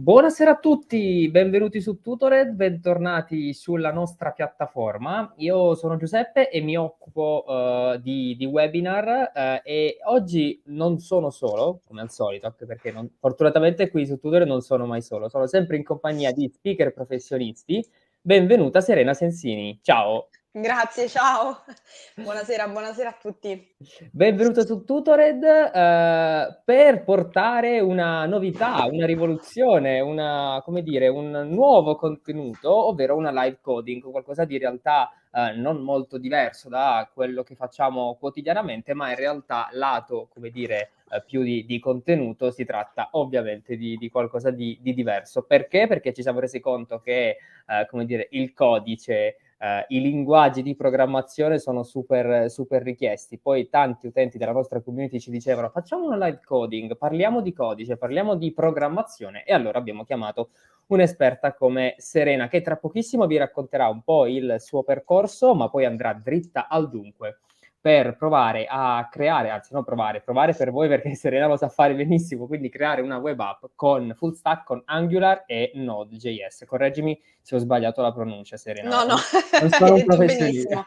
Buonasera a tutti, benvenuti su Tutored, bentornati sulla nostra piattaforma. Io sono Giuseppe e mi occupo uh, di, di, webinar uh, e oggi non sono solo, come al solito, anche perché non, fortunatamente qui su Tutored non sono mai solo, sono sempre in compagnia di speaker professionisti. Benvenuta Serena Sensini, ciao! Grazie, ciao. Buonasera, buonasera, a tutti. Benvenuto su Tutored eh, per portare una novità, una rivoluzione, una, dire, un nuovo contenuto, ovvero una live coding, qualcosa di realtà eh, non molto diverso da quello che facciamo quotidianamente, ma in realtà lato, come dire, eh, più di, di, contenuto, si tratta ovviamente di, di qualcosa di, di, diverso. Perché? Perché ci siamo resi conto che, eh, come dire, il codice eh, i linguaggi di programmazione sono super, super richiesti. Poi tanti utenti della nostra community ci dicevano facciamo una live coding, parliamo di codice, parliamo di programmazione e allora abbiamo chiamato un'esperta come Serena che tra pochissimo vi racconterà un po' il suo percorso ma poi andrà dritta al dunque per provare a creare, anzi non provare, provare per voi perché Serena lo sa fare benissimo, quindi creare una web app con full stack, con Angular e Node.js. Correggimi se ho sbagliato la pronuncia, Serena. No, no, non sono un professionista.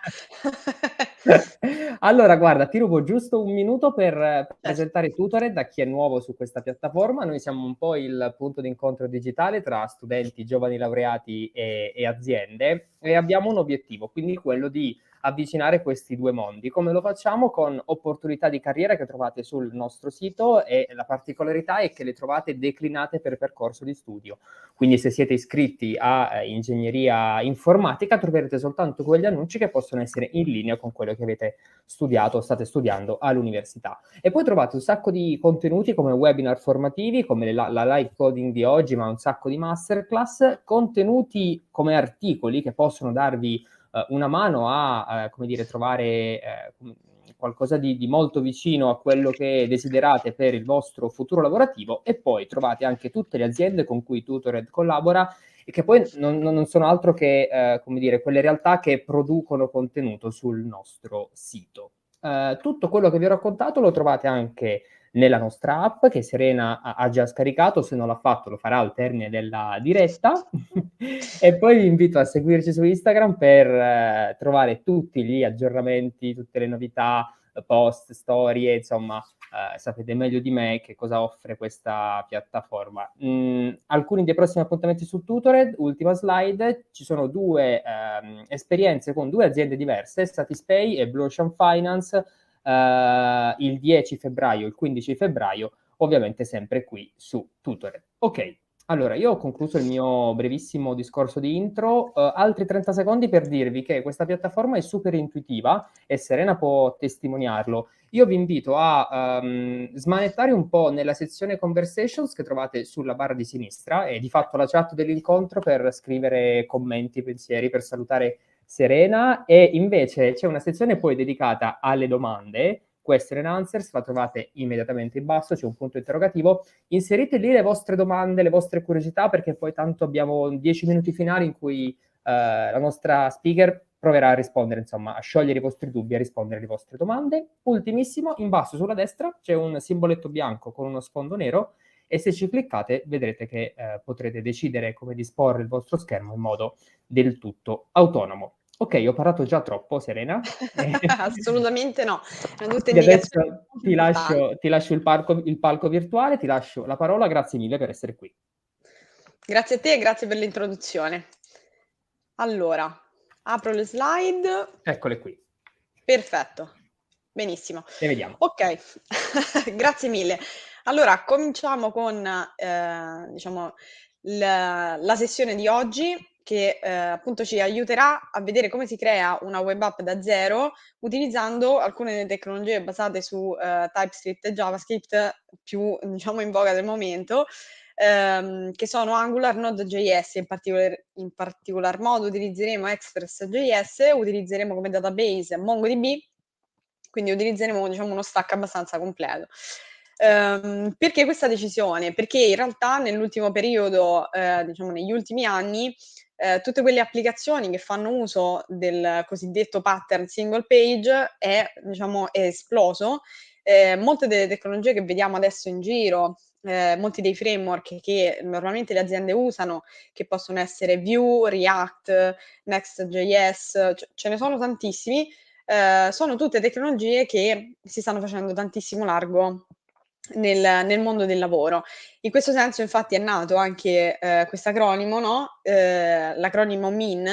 allora, guarda, ti rubo giusto un minuto per certo. presentare Tutored a chi è nuovo su questa piattaforma. Noi siamo un po' il punto d'incontro digitale tra studenti, giovani laureati e, e aziende e abbiamo un obiettivo, quindi quello di avvicinare questi due mondi, come lo facciamo con opportunità di carriera che trovate sul nostro sito e la particolarità è che le trovate declinate per percorso di studio. Quindi se siete iscritti a eh, ingegneria informatica troverete soltanto quegli annunci che possono essere in linea con quello che avete studiato o state studiando all'università. E poi trovate un sacco di contenuti come webinar formativi, come la, la live coding di oggi, ma un sacco di masterclass, contenuti come articoli che possono darvi eh, una mano a, eh, come dire, trovare eh, qualcosa di, di, molto vicino a quello che desiderate per il vostro futuro lavorativo e poi trovate anche tutte le aziende con cui Tutored collabora e che poi non, non sono altro che eh, come dire, quelle realtà che producono contenuto sul nostro sito. Eh, tutto quello che vi ho raccontato lo trovate anche nella nostra app che Serena ha già scaricato, se non l'ha fatto lo farà al termine della diretta e poi vi invito a seguirci su Instagram per eh, trovare tutti gli aggiornamenti, tutte le novità, post, storie, insomma eh, sapete meglio di me che cosa offre questa piattaforma. Mm, alcuni dei prossimi appuntamenti su Tutored, ultima slide, ci sono due ehm, esperienze con due aziende diverse, Satispay e Blue Ocean Finance eh, il 10 febbraio, il 15 febbraio, ovviamente sempre qui su Tutore. Ok, allora, io ho concluso il mio brevissimo discorso di intro, eh, altri 30 secondi per dirvi che questa piattaforma è super intuitiva e Serena può testimoniarlo. Io vi invito a um, smanettare un po' nella sezione conversations che trovate sulla barra di sinistra, e di fatto la chat dell'incontro per scrivere commenti, pensieri, per salutare serena e invece c'è una sezione poi dedicata alle domande question and answers, la trovate immediatamente in basso, c'è un punto interrogativo, inserite lì le vostre domande, le vostre curiosità perché poi tanto abbiamo dieci minuti finali in cui eh, la nostra speaker proverà a rispondere, insomma, a sciogliere i vostri dubbi, a rispondere alle vostre domande. Ultimissimo, in basso sulla destra c'è un simboletto bianco con uno sfondo nero e se ci cliccate vedrete che eh, potrete decidere come disporre il vostro schermo in modo del tutto autonomo. Ok, ho parlato già troppo, Serena. Assolutamente no. adesso ti lascio, ti lascio il, parco, il palco virtuale, ti lascio la parola, grazie mille per essere qui. Grazie a te e grazie per l'introduzione. Allora, apro le slide. Eccole qui. Perfetto, benissimo. E vediamo. Ok, grazie mille. Allora, cominciamo con eh, diciamo, la, la sessione di oggi che eh, appunto ci aiuterà a vedere come si crea una web app da zero utilizzando alcune delle tecnologie basate su eh, TypeScript e JavaScript più diciamo in voga del momento ehm, che sono Angular Node.js in, particolar, in particolar modo utilizzeremo Express.js utilizzeremo come database MongoDB quindi utilizzeremo diciamo uno stack abbastanza completo Um, perché questa decisione? Perché in realtà nell'ultimo periodo, eh, diciamo negli ultimi anni, eh, tutte quelle applicazioni che fanno uso del cosiddetto pattern single page è, diciamo, è esploso. Eh, molte delle tecnologie che vediamo adesso in giro, eh, molti dei framework che normalmente le aziende usano, che possono essere Vue, React, Next.js, c- ce ne sono tantissimi, eh, sono tutte tecnologie che si stanno facendo tantissimo largo nel, nel, mondo del lavoro. In questo senso infatti è nato anche eh, questo acronimo, no? eh, l'acronimo MIN,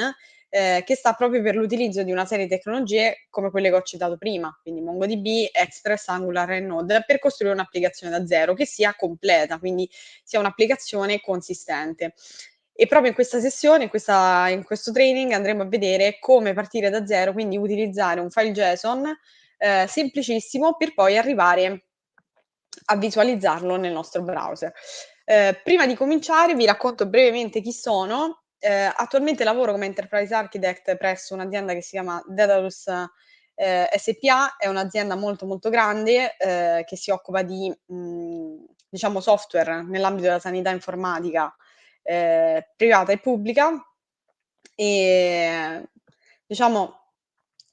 eh, che sta proprio per l'utilizzo di una serie di tecnologie come quelle che ho citato prima, quindi MongoDB, Express, Angular e Node, per costruire un'applicazione da zero che sia completa, quindi sia un'applicazione consistente. E proprio in questa sessione, in, questa, in questo training, andremo a vedere come partire da zero, quindi utilizzare un file JSON eh, semplicissimo per poi arrivare a visualizzarlo nel nostro browser. Eh, prima di cominciare vi racconto brevemente chi sono. Eh, attualmente lavoro come Enterprise Architect presso un'azienda che si chiama Dedalus eh, SPA, è un'azienda molto molto grande eh, che si occupa di mh, mm, diciamo software nell'ambito della sanità informatica eh, privata e pubblica e diciamo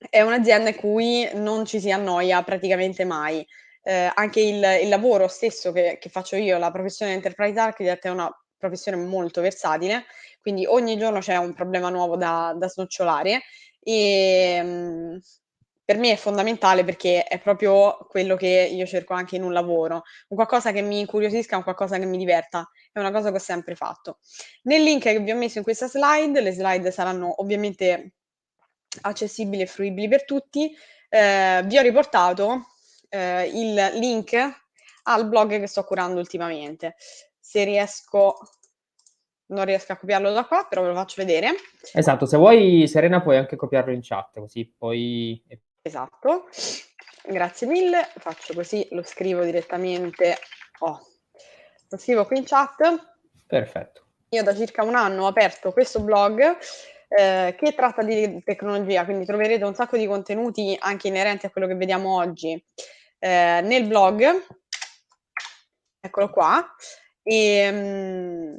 è un'azienda in cui non ci si annoia praticamente mai eh, anche il, il, lavoro stesso che, che, faccio io, la professione Enterprise Architect, è una professione molto versatile, quindi ogni giorno c'è un problema nuovo da, da snocciolare e ehm, mh, per me è fondamentale perché è proprio quello che io cerco anche in un lavoro, un qualcosa che mi incuriosisca, un qualcosa che mi diverta, è una cosa che ho sempre fatto. Nel link che vi ho messo in questa slide, le slide saranno ovviamente accessibili e fruibili per tutti, eh, vi ho riportato eh, il link al blog che sto curando ultimamente. Se riesco, non riesco a copiarlo da qua, però ve lo faccio vedere. Esatto, se vuoi Serena puoi anche copiarlo in chat, così poi... Esatto, grazie mille, faccio così, lo scrivo direttamente, oh. lo scrivo qui in chat. Perfetto. Io da circa un anno ho aperto questo blog eh, che tratta di tecnologia, quindi troverete un sacco di contenuti anche inerenti a quello che vediamo oggi eh, nel blog, eccolo qua, e, ehm, mh,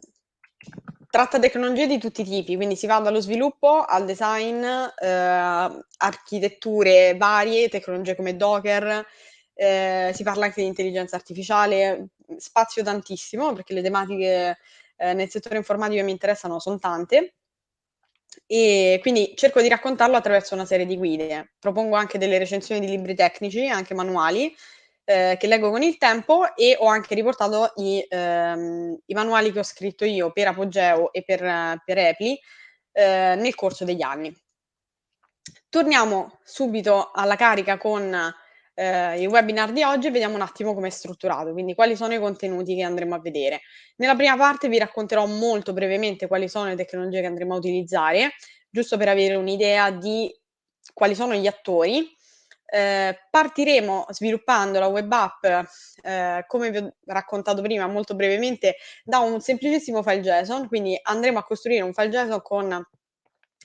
tratta tecnologie di tutti i tipi, quindi si va dallo sviluppo al design, eh, architetture varie, tecnologie come Docker, eh, si parla anche di intelligenza artificiale, spazio tantissimo perché le tematiche eh, nel settore informatico che mi interessano sono tante. E quindi cerco di raccontarlo attraverso una serie di guide. Propongo anche delle recensioni di libri tecnici, anche manuali, eh, che leggo con il tempo e ho anche riportato i, ehm, i manuali che ho scritto io per Apogeo e per, per Epli eh, nel corso degli anni. Torniamo subito alla carica con eh, il webinar di oggi e vediamo un attimo come è strutturato, quindi quali sono i contenuti che andremo a vedere. Nella prima parte vi racconterò molto brevemente quali sono le tecnologie che andremo a utilizzare, giusto per avere un'idea di quali sono gli attori. Eh, partiremo sviluppando la web app, eh, come vi ho raccontato prima molto brevemente, da un semplicissimo file JSON, quindi andremo a costruire un file JSON con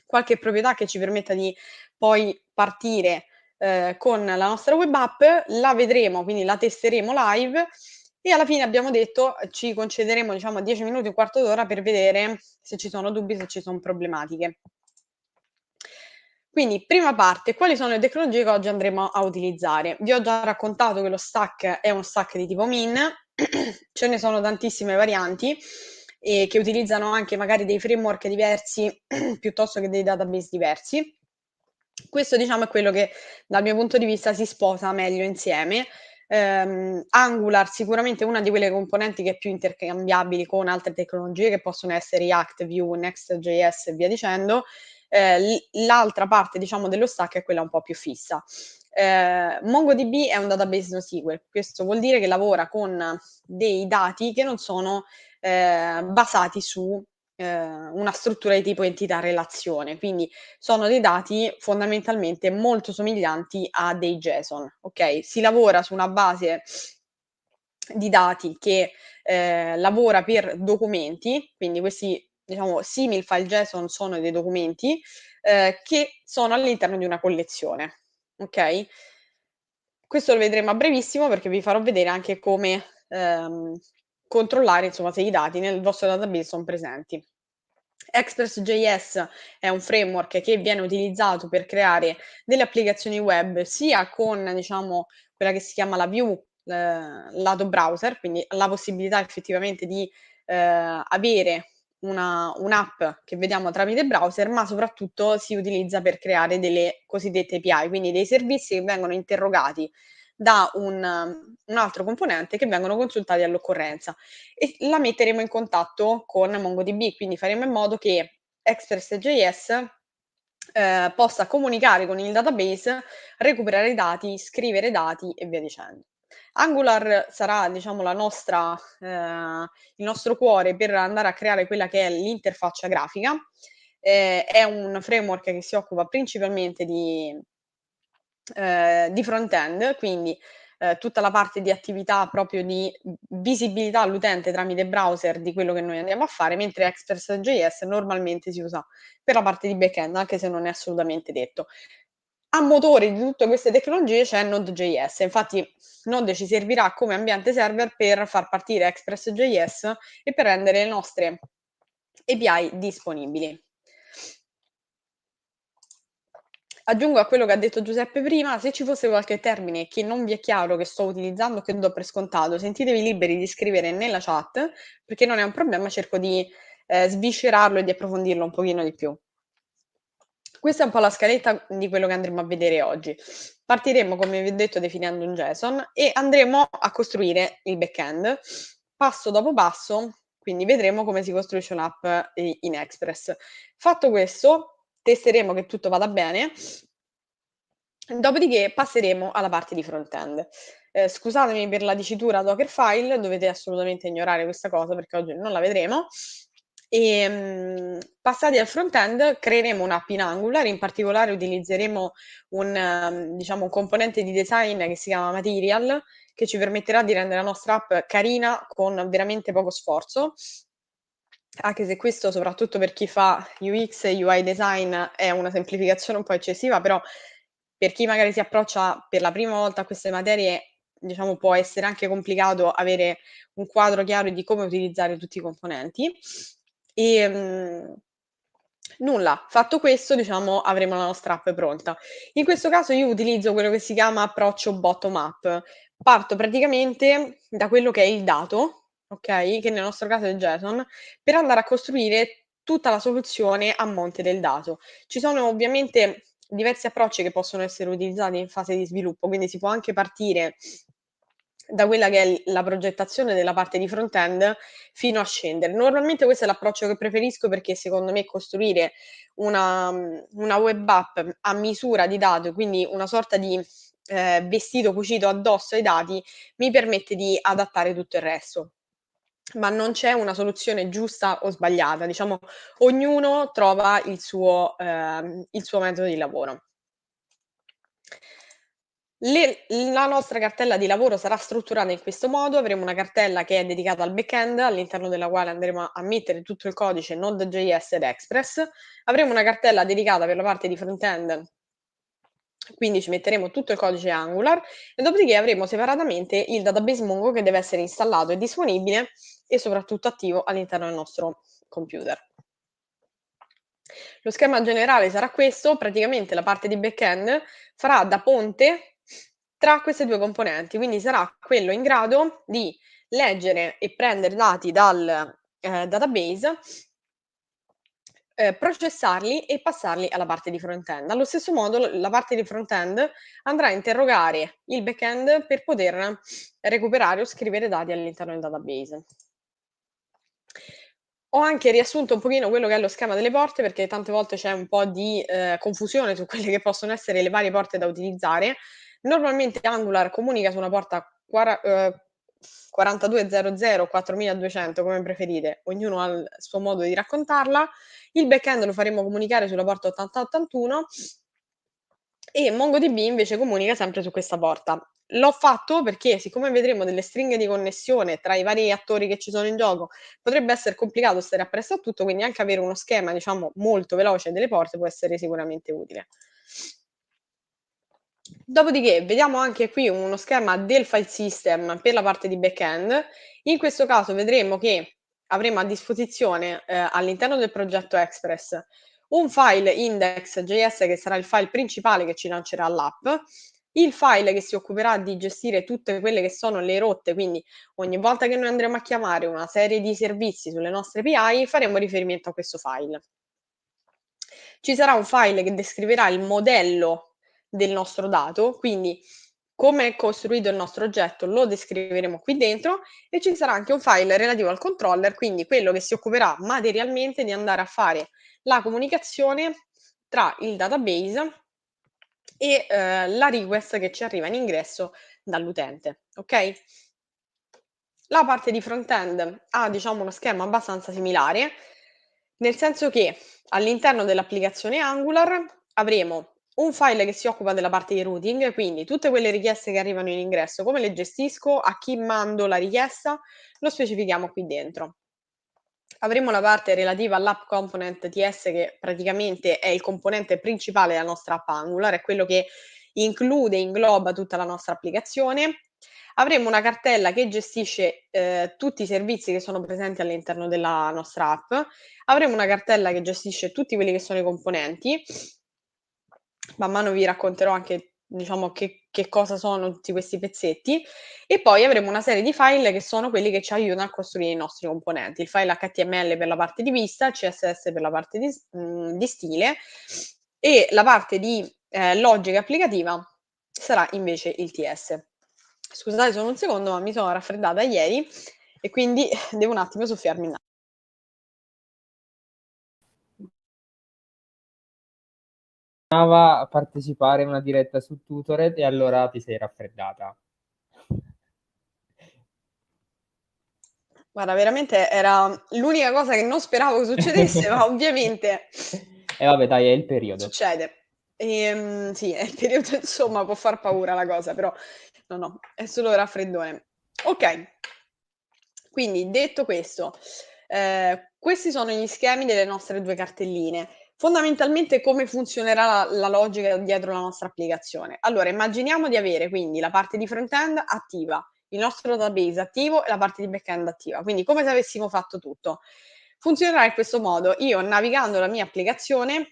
qualche proprietà che ci permetta di poi partire eh, con la nostra web app, la vedremo, quindi la testeremo live e alla fine abbiamo detto ci concederemo diciamo 10 minuti, un quarto d'ora per vedere se ci sono dubbi, se ci sono problematiche. Quindi, prima parte, quali sono le tecnologie che oggi andremo a utilizzare? Vi ho già raccontato che lo stack è uno stack di tipo min, ce ne sono tantissime varianti eh, che utilizzano anche magari dei framework diversi piuttosto che dei database diversi. Questo diciamo è quello che dal mio punto di vista si sposa meglio insieme. Um, Angular sicuramente è una di quelle componenti che è più intercambiabili con altre tecnologie che possono essere React, Vue, Next.js e via dicendo. Uh, l'altra parte diciamo dello stack è quella un po' più fissa. Uh, MongoDB è un database NoSQL, questo vuol dire che lavora con dei dati che non sono uh, basati su Ehm, una struttura di tipo entità-relazione, quindi sono dei dati fondamentalmente molto somiglianti a dei JSON, ok? Si lavora su una base di dati che eh, lavora per documenti, quindi questi diciamo simili file JSON sono dei documenti eh, che sono all'interno di una collezione, ok? Questo lo vedremo a brevissimo perché vi farò vedere anche come ehm, controllare insomma se i dati nel vostro database sono presenti. Express.js è un framework che viene utilizzato per creare delle applicazioni web sia con, diciamo, quella che si chiama la view eh, lato browser, quindi la possibilità effettivamente di eh, avere una, un'app che vediamo tramite browser, ma soprattutto si utilizza per creare delle cosiddette API, quindi dei servizi che vengono interrogati da un, un altro componente che vengono consultati all'occorrenza e la metteremo in contatto con MongoDB, quindi faremo in modo che Express.js eh, possa comunicare con il database, recuperare i dati, scrivere dati e via dicendo. Angular sarà diciamo, nostra, eh, il nostro cuore per andare a creare quella che è l'interfaccia grafica. Eh, è un framework che si occupa principalmente di eh, di front-end, quindi eh, tutta la parte di attività proprio di visibilità all'utente tramite browser di quello che noi andiamo a fare, mentre Express.js normalmente si usa per la parte di backend, anche se non è assolutamente detto. A motore di tutte queste tecnologie c'è Node.js, infatti Node ci servirà come ambiente server per far partire Express.js e per rendere le nostre API disponibili. Aggiungo a quello che ha detto Giuseppe prima, se ci fosse qualche termine che non vi è chiaro che sto utilizzando, che do per scontato, sentitevi liberi di scrivere nella chat, perché non è un problema, cerco di eh, sviscerarlo e di approfondirlo un pochino di più. Questa è un po' la scaletta di quello che andremo a vedere oggi. Partiremo, come vi ho detto, definendo un JSON e andremo a costruire il backend passo dopo passo, quindi vedremo come si costruisce un'app eh, in Express. Fatto questo, testeremo che tutto vada bene. Dopodiché passeremo alla parte di front-end. Eh, scusatemi per la dicitura Dockerfile, dovete assolutamente ignorare questa cosa perché oggi non la vedremo. E, ehm, mh, passati al front-end, creeremo un'app in Angular, in particolare utilizzeremo un, um, diciamo, un componente di design che si chiama Material, che ci permetterà di rendere la nostra app carina con veramente poco sforzo anche se questo, soprattutto per chi fa UX e UI design, è una semplificazione un po' eccessiva, però per chi magari si approccia per la prima volta a queste materie, diciamo, può essere anche complicato avere un quadro chiaro di come utilizzare tutti i componenti. E, ehm, mh, Nulla, fatto questo, diciamo, avremo la nostra app pronta. In questo caso io utilizzo quello che si chiama approccio bottom up. Parto praticamente da quello che è il dato ok? Che nel nostro caso è JSON, per andare a costruire tutta la soluzione a monte del dato. Ci sono ovviamente diversi approcci che possono essere utilizzati in fase di sviluppo, quindi si può anche partire da quella che è la progettazione della parte di front-end fino a scendere. Normalmente questo è l'approccio che preferisco perché secondo me costruire una, una web app a misura di dato, quindi una sorta di eh, vestito cucito addosso ai dati, mi permette di adattare tutto il resto ma non c'è una soluzione giusta o sbagliata, diciamo ognuno trova il suo, eh, il suo metodo di lavoro. Le, la nostra cartella di lavoro sarà strutturata in questo modo, avremo una cartella che è dedicata al backend, all'interno della quale andremo a mettere tutto il codice Node.js ed Express, avremo una cartella dedicata per la parte di front-end quindi ci metteremo tutto il codice Angular e dopodiché avremo separatamente il database Mongo che deve essere installato e disponibile e soprattutto attivo all'interno del nostro computer. Lo schema generale sarà questo, praticamente la parte di back-end farà da ponte tra queste due componenti, quindi sarà quello in grado di leggere e prendere dati dal eh, database eh, processarli e passarli alla parte di front-end. Allo stesso modo la parte di front-end andrà a interrogare il back-end per poter recuperare o scrivere dati all'interno del database. Ho anche riassunto un pochino quello che è lo schema delle porte perché tante volte c'è un po' di eh, confusione su quelle che possono essere le varie porte da utilizzare. Normalmente Angular comunica su una porta quara- eh, 4200, 4200, come preferite, ognuno ha il suo modo di raccontarla. Il backend lo faremo comunicare sulla porta 8081 e MongoDB invece comunica sempre su questa porta. L'ho fatto perché siccome vedremo delle stringhe di connessione tra i vari attori che ci sono in gioco, potrebbe essere complicato stare appresso a tutto, quindi anche avere uno schema, diciamo, molto veloce delle porte può essere sicuramente utile. Dopodiché vediamo anche qui uno schema del file system per la parte di backend. In questo caso vedremo che avremo a disposizione eh, all'interno del progetto Express un file index.js che sarà il file principale che ci lancerà l'app, il file che si occuperà di gestire tutte quelle che sono le rotte, quindi ogni volta che noi andremo a chiamare una serie di servizi sulle nostre API faremo riferimento a questo file. Ci sarà un file che descriverà il modello del nostro dato, quindi come è costruito il nostro oggetto lo descriveremo qui dentro e ci sarà anche un file relativo al controller, quindi quello che si occuperà materialmente di andare a fare la comunicazione tra il database e eh, la request che ci arriva in ingresso dall'utente, ok? La parte di front-end ha, diciamo, uno schema abbastanza similare, nel senso che all'interno dell'applicazione Angular avremo un file che si occupa della parte di routing, quindi tutte quelle richieste che arrivano in ingresso, come le gestisco, a chi mando la richiesta, lo specifichiamo qui dentro. Avremo la parte relativa all'app component TS che praticamente è il componente principale della nostra app Angular, è quello che include, e ingloba tutta la nostra applicazione. Avremo una cartella che gestisce eh, tutti i servizi che sono presenti all'interno della nostra app. Avremo una cartella che gestisce tutti quelli che sono i componenti man mano vi racconterò anche diciamo che, che cosa sono tutti questi pezzetti e poi avremo una serie di file che sono quelli che ci aiutano a costruire i nostri componenti, il file HTML per la parte di vista, CSS per la parte di, mh, mm, di stile e la parte di eh, logica applicativa sarà invece il TS. Scusate solo un secondo ma mi sono raffreddata ieri e quindi devo un attimo soffiarmi in là. a partecipare a una diretta su Tutored e allora ti sei raffreddata. Guarda, veramente era l'unica cosa che non speravo che succedesse, ma ovviamente... E vabbè, dai, è il periodo. Succede. E, ehm, sì, è il periodo, insomma, può far paura la cosa, però no, no, è solo raffreddone. Ok, quindi detto questo, eh, questi sono gli schemi delle nostre due cartelline. Fondamentalmente come funzionerà la, la, logica dietro la nostra applicazione? Allora, immaginiamo di avere quindi la parte di front-end attiva, il nostro database attivo e la parte di back-end attiva, quindi come se avessimo fatto tutto. Funzionerà in questo modo, io navigando la mia applicazione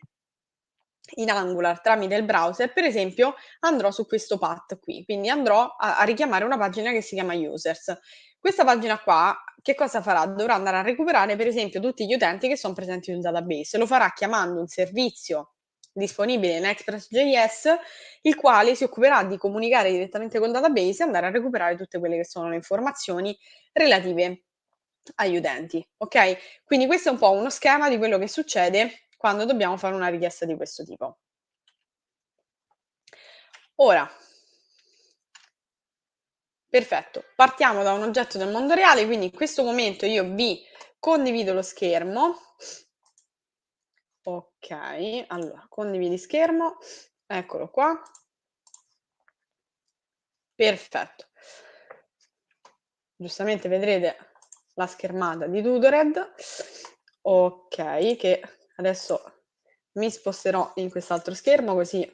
in Angular tramite il browser, per esempio, andrò su questo path qui, quindi andrò a, a richiamare una pagina che si chiama users. Questa pagina qua, che cosa farà? Dovrà andare a recuperare, per esempio, tutti gli utenti che sono presenti in un database. Lo farà chiamando un servizio disponibile in Express.js, il quale si occuperà di comunicare direttamente con il database e andare a recuperare tutte quelle che sono le informazioni relative agli utenti. Ok? Quindi questo è un po' uno schema di quello che succede quando dobbiamo fare una richiesta di questo tipo. Ora, Perfetto, partiamo da un oggetto del mondo reale, quindi in questo momento io vi condivido lo schermo. Ok, allora, condividi schermo, eccolo qua. Perfetto. Giustamente vedrete la schermata di Tudored. Ok, che adesso mi sposterò in quest'altro schermo così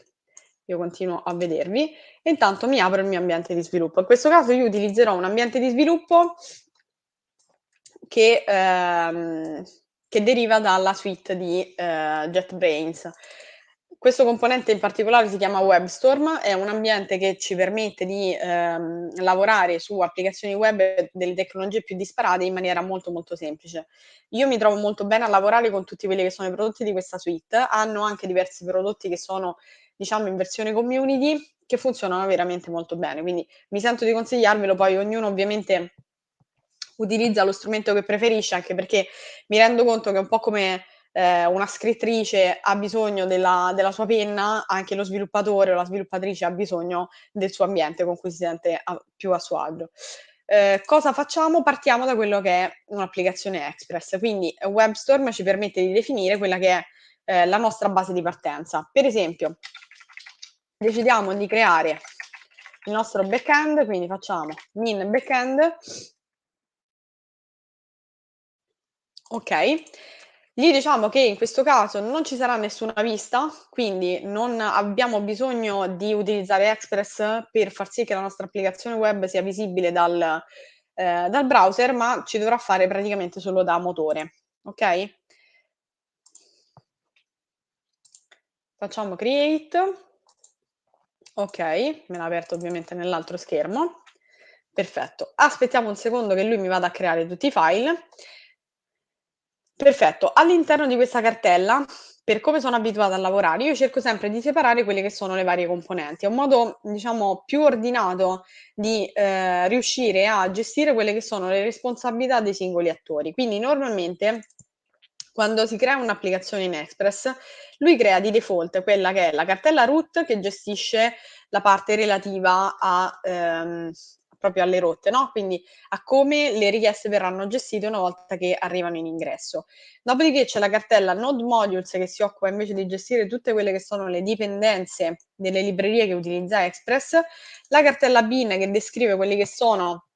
io continuo a vedervi e intanto mi apro il mio ambiente di sviluppo. In questo caso io utilizzerò un ambiente di sviluppo che, ehm, che deriva dalla suite di eh, JetBrains. Questo componente in particolare si chiama WebStorm, è un ambiente che ci permette di ehm, lavorare su applicazioni web delle tecnologie più disparate in maniera molto molto semplice. Io mi trovo molto bene a lavorare con tutti quelli che sono i prodotti di questa suite, hanno anche diversi prodotti che sono diciamo in versione community che funzionano veramente molto bene, quindi mi sento di consigliarvelo, poi ognuno ovviamente utilizza lo strumento che preferisce anche perché mi rendo conto che è un po' come eh, una scrittrice ha bisogno della, della, sua penna, anche lo sviluppatore o la sviluppatrice ha bisogno del suo ambiente con cui si sente a, più a suo agio. Eh, cosa facciamo? Partiamo da quello che è un'applicazione Express, quindi eh, WebStorm ci permette di definire quella che è eh, la nostra base di partenza. Per esempio, decidiamo di creare il nostro backend, quindi facciamo min backend. Ok, Lì diciamo che in questo caso non ci sarà nessuna vista, quindi non abbiamo bisogno di utilizzare Express per far sì che la nostra applicazione web sia visibile dal, eh, dal browser, ma ci dovrà fare praticamente solo da motore. Ok? Facciamo create. Ok, me l'ha aperto ovviamente nell'altro schermo. Perfetto. Aspettiamo un secondo che lui mi vada a creare tutti i file Perfetto. All'interno di questa cartella, per come sono abituata a lavorare, io cerco sempre di separare quelle che sono le varie componenti. È un modo, diciamo, più ordinato di eh, riuscire a gestire quelle che sono le responsabilità dei singoli attori. Quindi normalmente quando si crea un'applicazione in Express, lui crea di default quella che è la cartella root che gestisce la parte relativa a, ehm, proprio alle rotte, no? quindi a come le richieste verranno gestite una volta che arrivano in ingresso. Dopodiché c'è la cartella Node Modules che si occupa invece di gestire tutte quelle che sono le dipendenze delle librerie che utilizza Express, la cartella BIN che descrive quelli che sono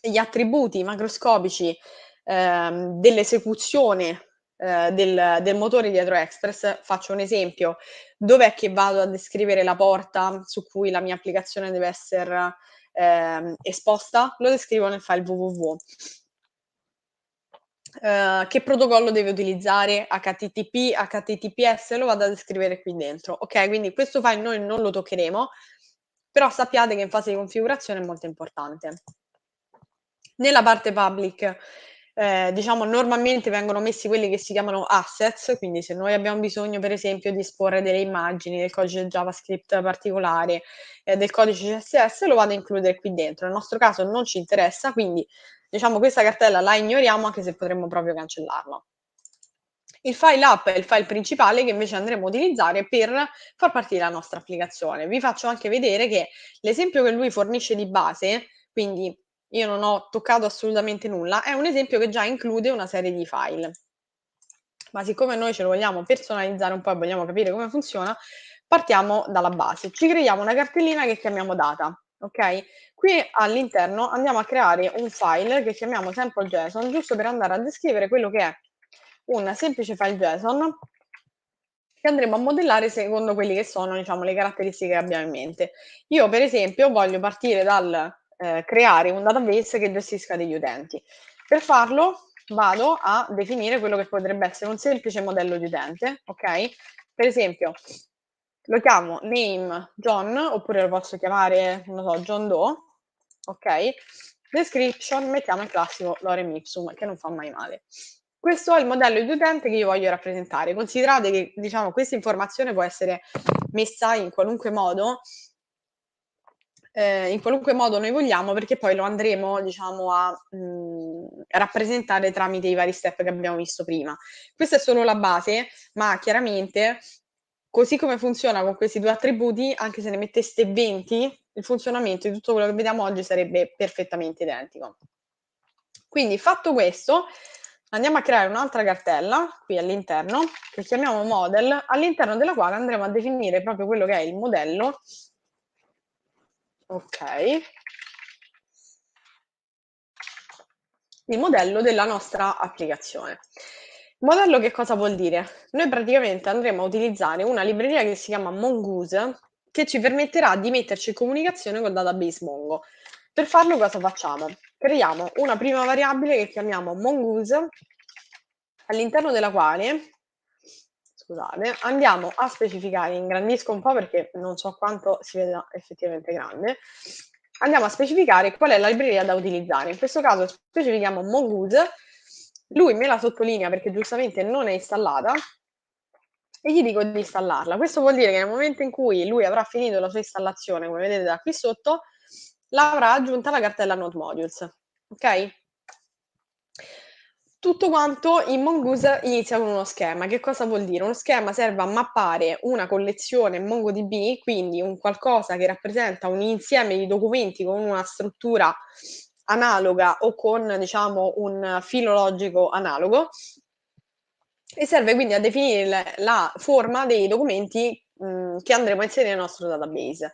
gli attributi macroscopici ehm, dell'esecuzione eh, del, del, motore dietro Express, faccio un esempio, dov'è che vado a descrivere la porta su cui la mia applicazione deve essere eh, esposta, lo descrivo nel file www. Uh, eh, che protocollo deve utilizzare HTTP, HTTPS, lo vado a descrivere qui dentro. Ok, quindi questo file noi non lo toccheremo, però sappiate che in fase di configurazione è molto importante. Nella parte public eh, diciamo normalmente vengono messi quelli che si chiamano assets, quindi se noi abbiamo bisogno per esempio di esporre delle immagini del codice JavaScript particolare, eh, del codice CSS, lo vado a includere qui dentro. Nel nostro caso non ci interessa, quindi diciamo questa cartella la ignoriamo anche se potremmo proprio cancellarla. Il file app è il file principale che invece andremo a utilizzare per far partire la nostra applicazione. Vi faccio anche vedere che l'esempio che lui fornisce di base, quindi io non ho toccato assolutamente nulla, è un esempio che già include una serie di file. Ma siccome noi ce lo vogliamo personalizzare un po' e vogliamo capire come funziona, partiamo dalla base. Ci creiamo una cartellina che chiamiamo data, ok? Qui all'interno andiamo a creare un file che chiamiamo sample JSON, giusto per andare a descrivere quello che è un semplice file JSON che andremo a modellare secondo quelle che sono diciamo, le caratteristiche che abbiamo in mente. Io per esempio voglio partire dal eh, creare un database che gestisca degli utenti. Per farlo vado a definire quello che potrebbe essere un semplice modello di utente, ok? Per esempio, lo chiamo name John, oppure lo posso chiamare, non so, John Doe, ok? Description, mettiamo il classico lorem ipsum, che non fa mai male. Questo è il modello di utente che io voglio rappresentare. Considerate che, diciamo, questa informazione può essere messa in qualunque modo eh, in qualunque modo noi vogliamo, perché poi lo andremo diciamo, a mh, mm, rappresentare tramite i vari step che abbiamo visto prima. Questa è solo la base, ma chiaramente così come funziona con questi due attributi, anche se ne metteste 20, il funzionamento di tutto quello che vediamo oggi sarebbe perfettamente identico. Quindi fatto questo, andiamo a creare un'altra cartella qui all'interno, che chiamiamo model, all'interno della quale andremo a definire proprio quello che è il modello ok, di modello della nostra applicazione. Modello che cosa vuol dire? Noi praticamente andremo a utilizzare una libreria che si chiama Mongoose che ci permetterà di metterci in comunicazione col database Mongo. Per farlo cosa facciamo? Creiamo una prima variabile che chiamiamo Mongoose all'interno della quale scusate, andiamo a specificare, ingrandisco un po' perché non so quanto si veda effettivamente grande, andiamo a specificare qual è la libreria da utilizzare. In questo caso specifichiamo Mongoose, lui me la sottolinea perché giustamente non è installata e gli dico di installarla. Questo vuol dire che nel momento in cui lui avrà finito la sua installazione, come vedete da qui sotto, l'avrà aggiunta alla cartella Node Modules. Ok? tutto quanto in Mongoose inizia con uno schema. Che cosa vuol dire? Uno schema serve a mappare una collezione MongoDB, quindi un qualcosa che rappresenta un insieme di documenti con una struttura analoga o con diciamo un filologico analogo e serve quindi a definire la forma dei documenti mh, che andremo a inserire nel nostro database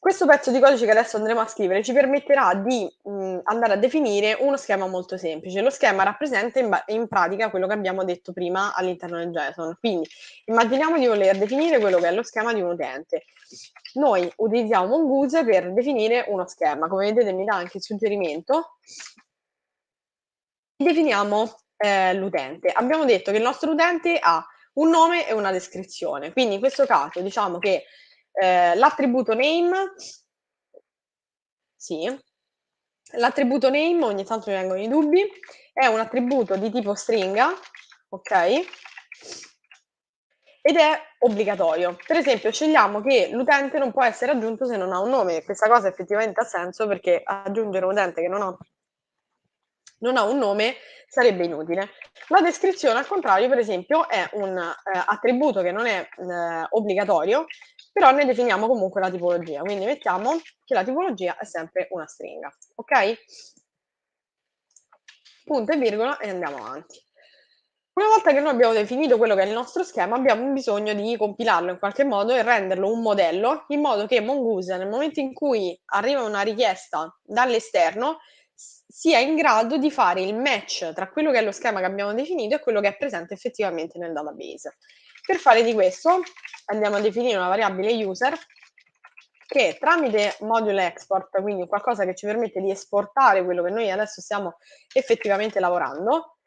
questo pezzo di codice che adesso andremo a scrivere ci permetterà di mh, mm, andare a definire uno schema molto semplice. Lo schema rappresenta in, ba- in, pratica quello che abbiamo detto prima all'interno del JSON. Quindi immaginiamo di voler definire quello che è lo schema di un utente. Noi utilizziamo Mongoose per definire uno schema. Come vedete mi dà anche il suggerimento. Definiamo eh, l'utente. Abbiamo detto che il nostro utente ha un nome e una descrizione. Quindi in questo caso diciamo che eh, l'attributo name, sì, l'attributo name, ogni tanto mi vengono i dubbi, è un attributo di tipo stringa, ok? Ed è obbligatorio. Per esempio, scegliamo che l'utente non può essere aggiunto se non ha un nome. Questa cosa effettivamente ha senso perché aggiungere un utente che non ha, non ha un nome sarebbe inutile. La descrizione, al contrario, per esempio, è un eh, attributo che non è eh, obbligatorio però noi definiamo comunque la tipologia, quindi mettiamo che la tipologia è sempre una stringa, ok? Punto e virgola e andiamo avanti. Una volta che noi abbiamo definito quello che è il nostro schema, abbiamo bisogno di compilarlo in qualche modo e renderlo un modello, in modo che Mongoose, nel momento in cui arriva una richiesta dall'esterno, sia in grado di fare il match tra quello che è lo schema che abbiamo definito e quello che è presente effettivamente nel database. Per fare di questo andiamo a definire una variabile user che tramite module export, quindi qualcosa che ci permette di esportare quello che noi adesso stiamo effettivamente lavorando,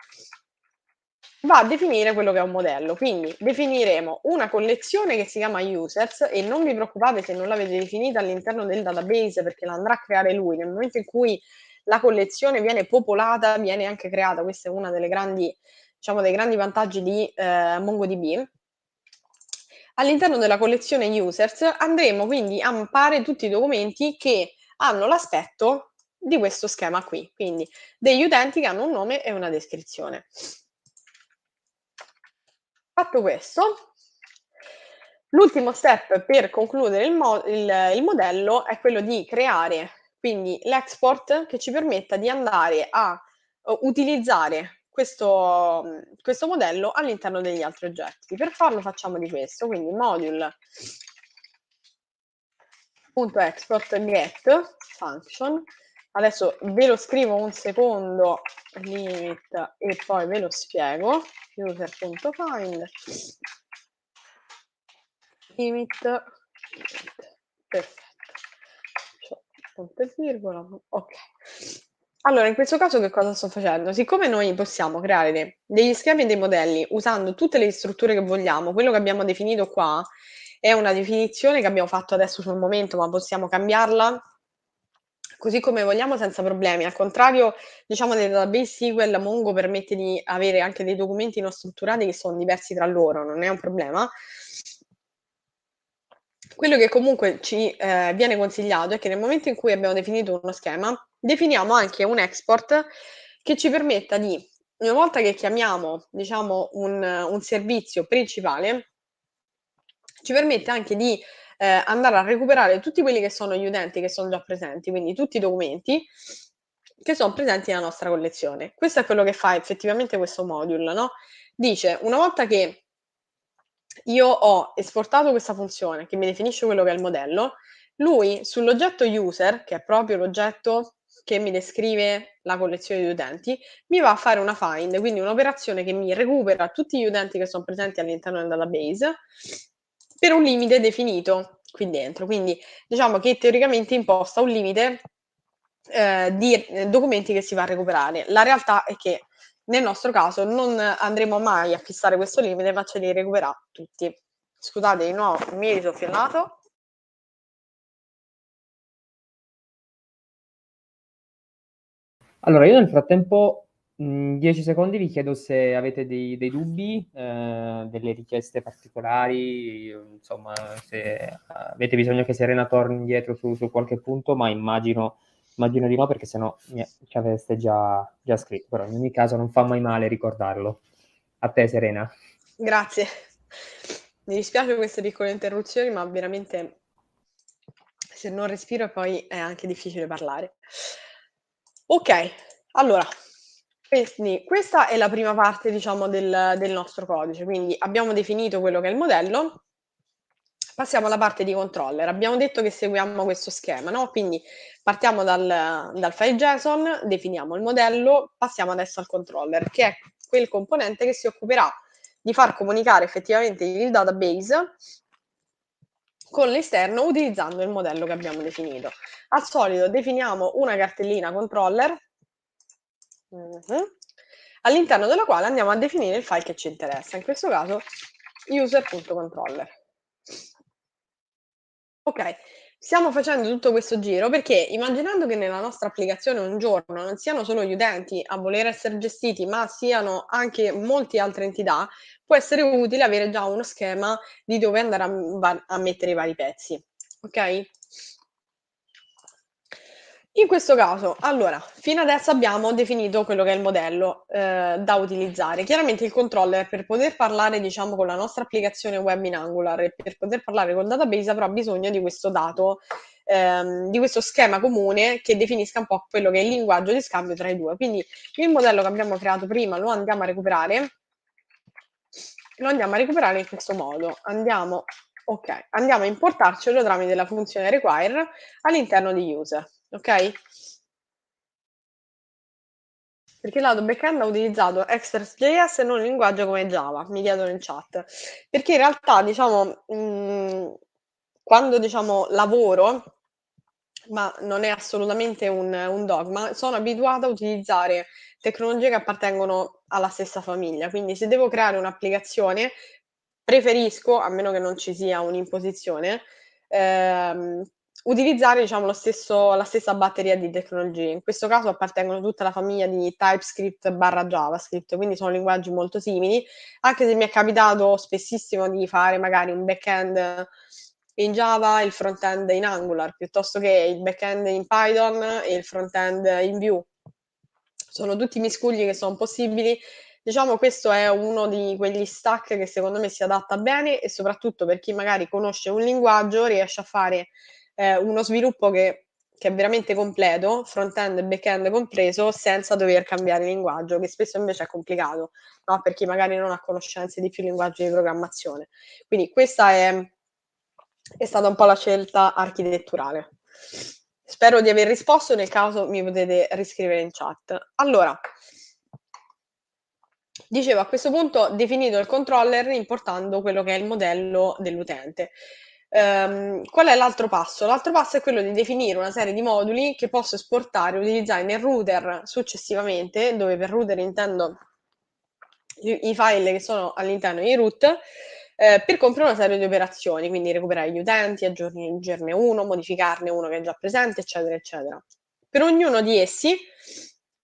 va a definire quello che è un modello. Quindi definiremo una collezione che si chiama users e non vi preoccupate se non l'avete definita all'interno del database perché l'andrà a creare lui nel momento in cui la collezione viene popolata, viene anche creata. Questa è una delle grandi, diciamo, dei grandi vantaggi di eh, MongoDB All'interno della collezione users andremo quindi a mappare tutti i documenti che hanno l'aspetto di questo schema qui, quindi degli utenti che hanno un nome e una descrizione. Fatto questo, l'ultimo step per concludere il, mo il, il modello è quello di creare quindi l'export che ci permetta di andare a eh, utilizzare questo, mhmm, questo modello all'interno degli altri oggetti. Per farlo facciamo di questo, quindi module.export.get function. Adesso ve lo scrivo un secondo limit e poi ve lo spiego. user.find limit perfetto cioè, punto e virgola ok allora, in questo caso che cosa sto facendo? Siccome noi possiamo creare degli schemi e dei modelli usando tutte le strutture che vogliamo, quello che abbiamo definito qua è una definizione che abbiamo fatto adesso sul momento, ma possiamo cambiarla così come vogliamo senza problemi. Al contrario, diciamo del database SQL, Mongo permette di avere anche dei documenti non strutturati che sono diversi tra loro, non è un problema. Quello che comunque ci eh, viene consigliato è che nel momento in cui abbiamo definito uno schema, definiamo anche un export che ci permetta di, una volta che chiamiamo diciamo, un, un servizio principale, ci permette anche di eh, andare a recuperare tutti quelli che sono gli utenti che sono già presenti, quindi tutti i documenti che sono presenti nella nostra collezione. Questo è quello che fa effettivamente questo module, no? Dice, una volta che io ho esportato questa funzione che mi definisce quello che è il modello, lui sull'oggetto user, che è proprio l'oggetto che mi descrive la collezione di utenti, mi va a fare una find, quindi un'operazione che mi recupera tutti gli utenti che sono presenti all'interno del database per un limite definito qui dentro. Quindi diciamo che teoricamente imposta un limite eh, di eh, documenti che si va a recuperare. La realtà è che nel nostro caso non andremo mai a fissare questo limite, ma ce li recupererà tutti. Scusate, di nuovo mi risoffio il naso. Allora, io nel frattempo, mm, in 10 secondi, vi chiedo se avete dei, dei dubbi, eh, delle richieste particolari, insomma, se avete bisogno che Serena torni indietro su, su qualche punto, ma immagino Immagino di no perché sennò ci aveste già, già scritto, però in ogni caso non fa mai male ricordarlo. A te Serena. Grazie. Mi dispiace queste piccole interruzioni, ma veramente se non respiro poi è anche difficile parlare. Ok, allora, quindi questa è la prima parte, diciamo, del, del nostro codice. Quindi abbiamo definito quello che è il modello, Passiamo alla parte di controller. Abbiamo detto che seguiamo questo schema, no? Quindi partiamo dal, dal file JSON, definiamo il modello, passiamo adesso al controller, che è quel componente che si occuperà di far comunicare effettivamente il database con l'esterno utilizzando il modello che abbiamo definito. Al solito definiamo una cartellina controller mhm, all'interno della quale andiamo a definire il file che ci interessa, in questo caso user.controller. Ok, stiamo facendo tutto questo giro perché immaginando che nella nostra applicazione un giorno non siano solo gli utenti a voler essere gestiti, ma siano anche molte altre entità, può essere utile avere già uno schema di dove andare a, a mettere i vari pezzi, Ok? In questo caso, allora, fino adesso abbiamo definito quello che è il modello eh, da utilizzare. Chiaramente il controller per poter parlare, diciamo, con la nostra applicazione web in Angular e per poter parlare col database avrà bisogno di questo dato, ehm, di questo schema comune che definisca un po' quello che è il linguaggio di scambio tra i due. Quindi il modello che abbiamo creato prima lo andiamo a recuperare, lo andiamo a recuperare in questo modo. Andiamo, ok, andiamo a importarcelo tramite la funzione require all'interno di user ok? Perché Lado Backend ha utilizzato Express.js e non un linguaggio come Java, mi chiedono in chat. Perché in realtà, diciamo, mh, mm, quando diciamo lavoro, ma non è assolutamente un, un dogma, sono abituata a utilizzare tecnologie che appartengono alla stessa famiglia. Quindi se devo creare un'applicazione, preferisco, a meno che non ci sia un'imposizione, ehm, utilizzare diciamo, stesso, la stessa batteria di tecnologie. In questo caso appartengono tutta la famiglia di TypeScript barra JavaScript, quindi sono linguaggi molto simili, anche se mi è capitato spessissimo di fare magari un back-end in Java e il front-end in Angular, piuttosto che il back-end in Python e il front-end in Vue. Sono tutti miscugli che sono possibili. Diciamo questo è uno di quegli stack che secondo me si adatta bene e soprattutto per chi magari conosce un linguaggio riesce a fare eh, uno sviluppo che, che, è veramente completo, front-end e back-end compreso, senza dover cambiare linguaggio, che spesso invece è complicato, no? per chi magari non ha conoscenze di più linguaggi di programmazione. Quindi questa è, è stata un po' la scelta architetturale. Spero di aver risposto, nel caso mi potete riscrivere in chat. Allora, dicevo a questo punto definito il controller importando quello che è il modello dell'utente. Um, qual è l'altro passo? L'altro passo è quello di definire una serie di moduli che posso esportare e utilizzare nel router successivamente, dove per router intendo i, file che sono all'interno di root, eh, per compiere una serie di operazioni, quindi recuperare gli utenti, aggiungerne uno, modificarne uno che è già presente, eccetera, eccetera. Per ognuno di essi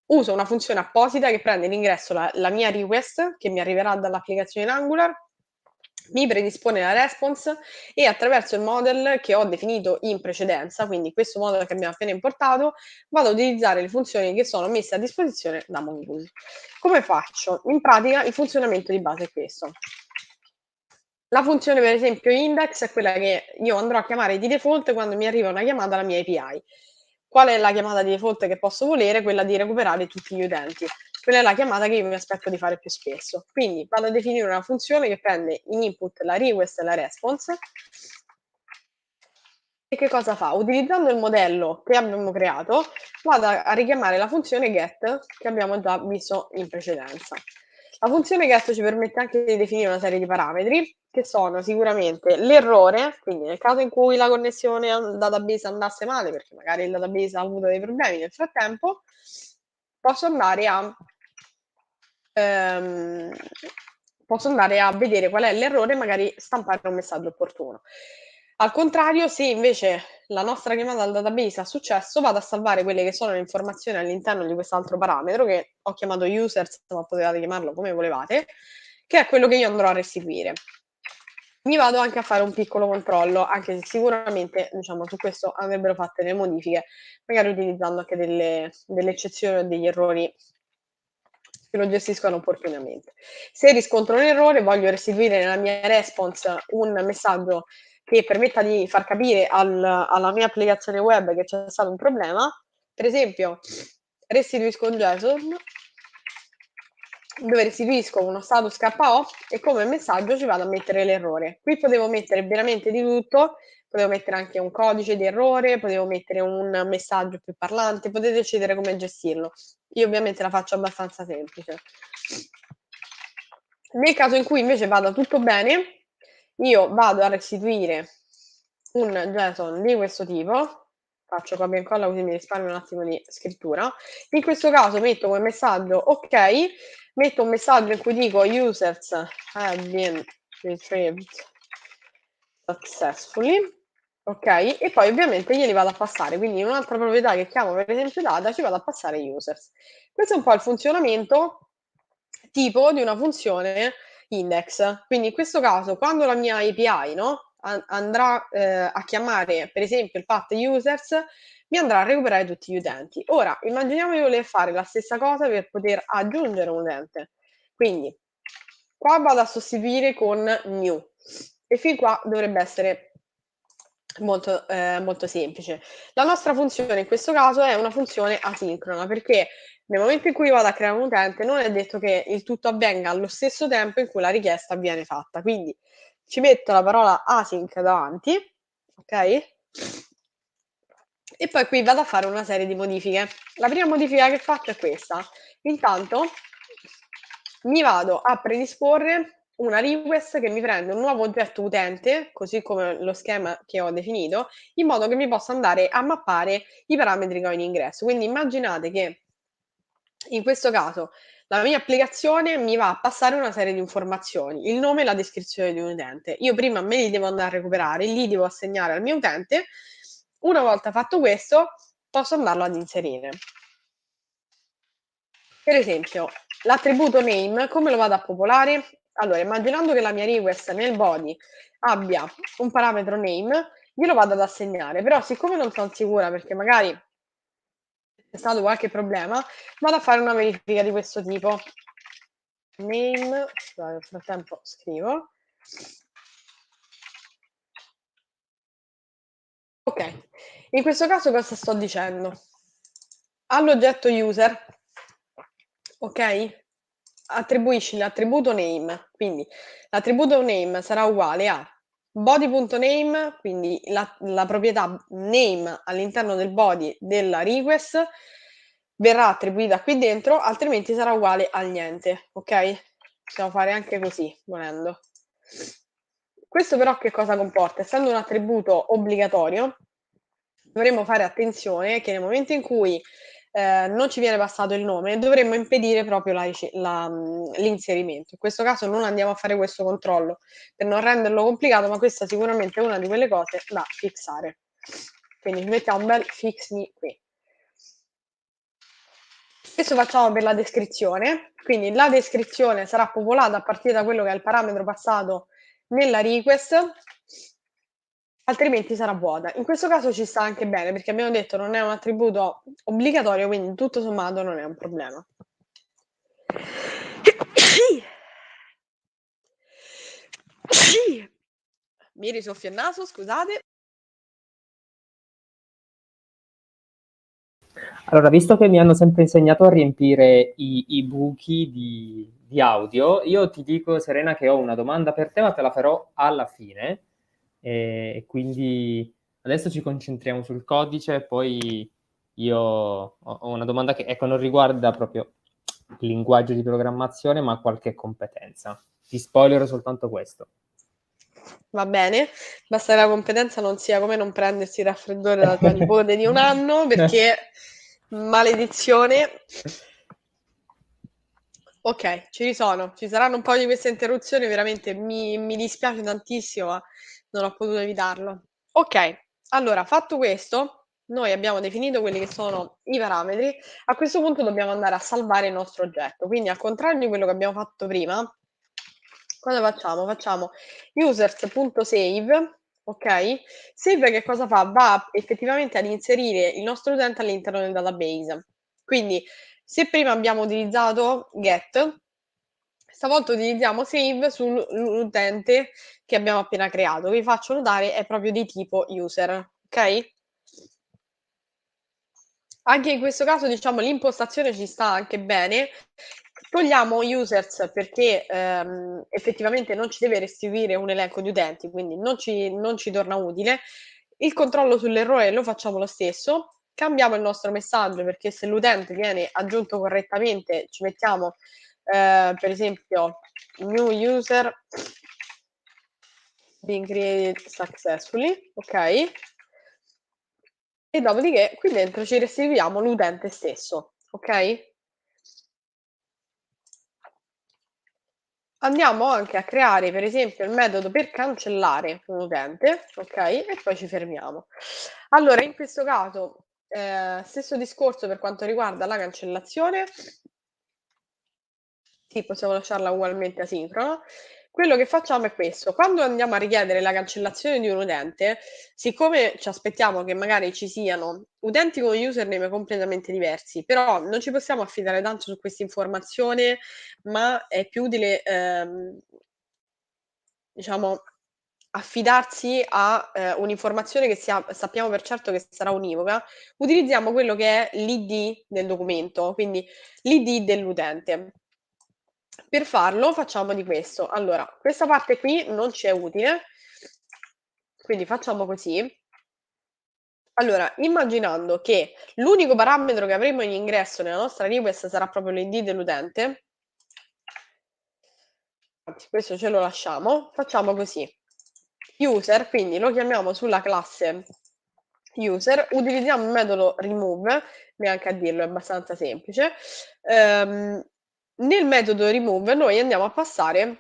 uso una funzione apposita che prende l'ingresso la, la mia request che mi arriverà dall'applicazione in Angular mi predispone la response e attraverso il model che ho definito in precedenza, quindi questo model che abbiamo appena importato, vado ad utilizzare le funzioni che sono messe a disposizione da Mongoose. Come faccio? In pratica il funzionamento di base è questo. La funzione per esempio index è quella che io andrò a chiamare di default quando mi arriva una chiamata alla mia API. Qual è la chiamata di default che posso volere? Quella di recuperare tutti gli utenti quella è la chiamata che io mi aspetto di fare più spesso. Quindi vado a definire una funzione che prende in input la request e la response e che cosa fa? Utilizzando il modello che abbiamo creato, vado a richiamare la funzione get che abbiamo già visto in precedenza. La funzione get ci permette anche di definire una serie di parametri che sono sicuramente l'errore, quindi nel caso in cui la connessione al database andasse male, perché magari il database ha avuto dei problemi nel frattempo, posso andare a ehm, posso andare a vedere qual è l'errore e magari stampare un messaggio opportuno. Al contrario, se invece la nostra chiamata al database ha successo, vado a salvare quelle che sono le informazioni all'interno di quest'altro parametro che ho chiamato users, ma potevate chiamarlo come volevate, che è quello che io andrò a restituire. Mi vado anche a fare un piccolo controllo, anche se sicuramente diciamo, su questo andrebbero fatte delle modifiche, magari utilizzando anche delle, delle eccezioni o degli errori che lo gestiscono opportunamente. Se riscontro un errore, voglio restituire nella mia response un messaggio che permetta di far capire al, alla mia applicazione web che c'è stato un problema. Per esempio, restituisco un JSON dove restituisco uno status KO e come messaggio ci vado a mettere l'errore. Qui potevo mettere veramente di tutto, potevo mettere anche un codice di errore, potevo mettere un messaggio più parlante, potete decidere come gestirlo. Io ovviamente la faccio abbastanza semplice. Nel caso in cui invece vada tutto bene, io vado a restituire un JSON di questo tipo, faccio copia e incolla così mi risparmio un attimo di scrittura. In questo caso metto come messaggio ok, metto un messaggio in cui dico users have been retrieved successfully Ok, e poi ovviamente glieli vado a passare, quindi in un'altra proprietà che chiamo per esempio data ci vado a passare users. Questo è un po' il funzionamento tipo di una funzione index. Quindi in questo caso quando la mia API no, andrà eh, a chiamare per esempio il path users, mi andrà a recuperare tutti gli utenti. Ora immaginiamo di voler fare la stessa cosa per poter aggiungere un utente. Quindi qua vado a sostituire con new e fin qua dovrebbe essere molto, eh, molto semplice. La nostra funzione in questo caso è una funzione asincrona perché nel momento in cui vado a creare un utente non è detto che il tutto avvenga allo stesso tempo in cui la richiesta viene fatta. Quindi ci metto la parola async davanti, ok? E poi qui vado a fare una serie di modifiche. La prima modifica che faccio è questa. Intanto mi vado a predisporre una request che mi prende un nuovo oggetto utente, così come lo schema che ho definito, in modo che mi possa andare a mappare i parametri che ho in ingresso. Quindi immaginate che in questo caso la mia applicazione mi va a passare una serie di informazioni, il nome e la descrizione di un utente. Io prima me li devo andare a recuperare, li devo assegnare al mio utente. Una volta fatto questo, posso andarlo ad inserire. Per esempio, l'attributo name, come lo vado a popolare? Allora, immaginando che la mia request nel body abbia un parametro name, glielo vado ad assegnare, però siccome non sono sicura perché magari c'è stato qualche problema, vado a fare una verifica di questo tipo. Name, nel frattempo scrivo. Ok, in questo caso cosa sto dicendo? All'oggetto user, ok? attribuisci l'attributo name, quindi l'attributo name sarà uguale a body.name, quindi la, la, proprietà name all'interno del body della request verrà attribuita qui dentro, altrimenti sarà uguale al niente, ok? Possiamo fare anche così, volendo. Questo però che cosa comporta? Essendo un attributo obbligatorio, dovremo fare attenzione che nel momento in cui eh, non ci viene passato il nome, dovremmo impedire proprio la, la, l'inserimento. In questo caso non andiamo a fare questo controllo per non renderlo complicato, ma questa sicuramente è una di quelle cose da fixare. Quindi mettiamo un bel fix me qui. Questo facciamo per la descrizione, quindi la descrizione sarà popolata a partire da quello che è il parametro passato nella request altrimenti sarà vuota. In questo caso ci sta anche bene, perché abbiamo detto non è un attributo obbligatorio, quindi tutto sommato non è un problema. Mi risoffio il naso, scusate. Allora, visto che mi hanno sempre insegnato a riempire i, i buchi di, di, audio, io ti dico, Serena, che ho una domanda per te, ma te la farò alla fine. Eh, e quindi adesso ci concentriamo sul codice, poi io ho una domanda che ecco, non riguarda proprio il linguaggio di programmazione, ma qualche competenza. Ti spoilerò soltanto questo. Va bene, basta che la competenza non sia come non prendersi il raffreddore da tua nipote di un anno, perché maledizione. Ok, ci sono, ci saranno un po' di queste interruzioni, veramente mi, mi dispiace tantissimo, non ho potuto evitarlo. Ok, allora fatto questo, noi abbiamo definito quelli che sono i parametri, a questo punto dobbiamo andare a salvare il nostro oggetto, quindi al contrario di quello che abbiamo fatto prima, cosa facciamo? Facciamo users.save, ok? Save che cosa fa? Va effettivamente ad inserire il nostro utente all'interno del database. Quindi se prima abbiamo utilizzato get, Stavolta utilizziamo save sull'utente che abbiamo appena creato. Vi faccio notare è proprio di tipo user, ok? Anche in questo caso, diciamo, l'impostazione ci sta anche bene. Togliamo users perché ehm, effettivamente non ci deve restituire un elenco di utenti, quindi non ci, non ci torna utile. Il controllo sull'errore lo facciamo lo stesso, cambiamo il nostro messaggio perché se l'utente viene aggiunto correttamente ci mettiamo eh, per esempio new user being created successfully, ok? E dopodiché qui dentro ci restituiamo l'utente stesso, ok? Andiamo anche a creare per esempio il metodo per cancellare un utente, ok? E poi ci fermiamo. Allora, in questo caso, eh, stesso discorso per quanto riguarda la cancellazione, sì, possiamo lasciarla ugualmente asincrona. Quello che facciamo è questo, quando andiamo a richiedere la cancellazione di un utente, siccome ci aspettiamo che magari ci siano utenti con username completamente diversi, però non ci possiamo affidare tanto su questa informazione, ma è più utile, ehm, diciamo, affidarsi a eh, un'informazione che sia, sappiamo per certo che sarà univoca, utilizziamo quello che è l'ID del documento, quindi l'ID dell'utente. Per farlo facciamo di questo. Allora, questa parte qui non ci è utile, quindi facciamo così. Allora, immaginando che l'unico parametro che avremo in ingresso nella nostra request sarà proprio l'id dell'utente, questo ce lo lasciamo, facciamo così. User, quindi lo chiamiamo sulla classe user, utilizziamo il metodo remove, neanche a dirlo, è abbastanza semplice. Ehm, nel metodo remove noi andiamo a passare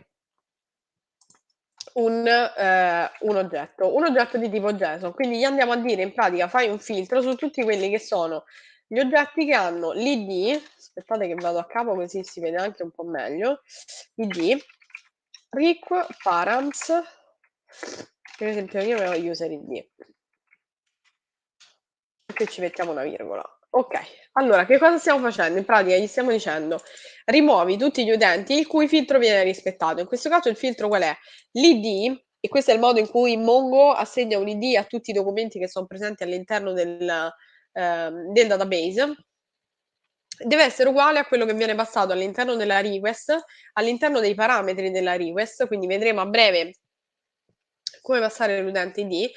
un, eh, un, oggetto, un oggetto di tipo JSON. Quindi gli andiamo a dire in pratica fai un filtro su tutti quelli che sono gli oggetti che hanno l'id, aspettate che vado a capo così si vede anche un po' meglio, id, req, params, per esempio io avevo user id. Qui ci mettiamo una virgola. Ok, allora che cosa stiamo facendo? In pratica gli stiamo dicendo rimuovi tutti gli utenti il cui filtro viene rispettato. In questo caso il filtro qual è? L'ID, e questo è il modo in cui Mongo assegna un ID a tutti i documenti che sono presenti all'interno del, eh, del database, deve essere uguale a quello che viene passato all'interno della request, all'interno dei parametri della request, quindi vedremo a breve come passare l'utente ID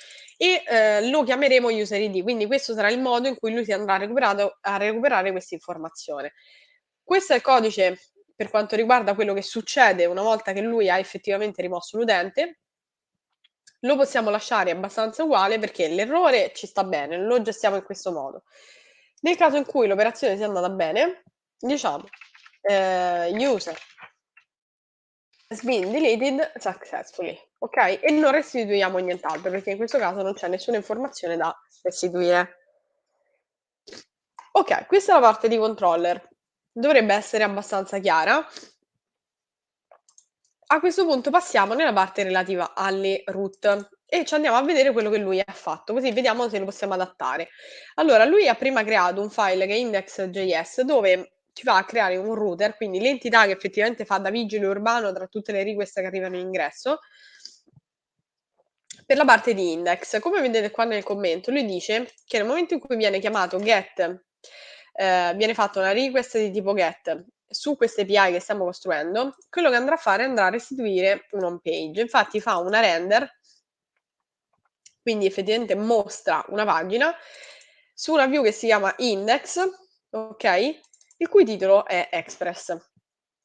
e eh, lo chiameremo user ID, quindi questo sarà il modo in cui lui si andrà a, a recuperare questa informazione. Questo è il codice per quanto riguarda quello che succede una volta che lui ha effettivamente rimosso l'utente, lo possiamo lasciare abbastanza uguale perché l'errore ci sta bene, lo gestiamo in questo modo. Nel caso in cui l'operazione sia andata bene, diciamo eh, user has been deleted successfully, ok? E non restituiamo nient'altro perché in questo caso non c'è nessuna informazione da restituire. Ok, questa è la parte di controller. Dovrebbe essere abbastanza chiara. A questo punto passiamo nella parte relativa alle root e ci andiamo a vedere quello che lui ha fatto, così vediamo se lo possiamo adattare. Allora, lui ha prima creato un file che è index.js dove ci va a creare un router, quindi l'entità che effettivamente fa da vigile urbano tra tutte le richieste che arrivano in ingresso, per la parte di index. Come vedete qua nel commento, lui dice che nel momento in cui viene chiamato get, eh, viene fatta una request di tipo get su queste API che stiamo costruendo, quello che andrà a fare è andrà a restituire un home page. Infatti fa una render, quindi effettivamente mostra una pagina su una view che si chiama index, ok? il cui titolo è Express.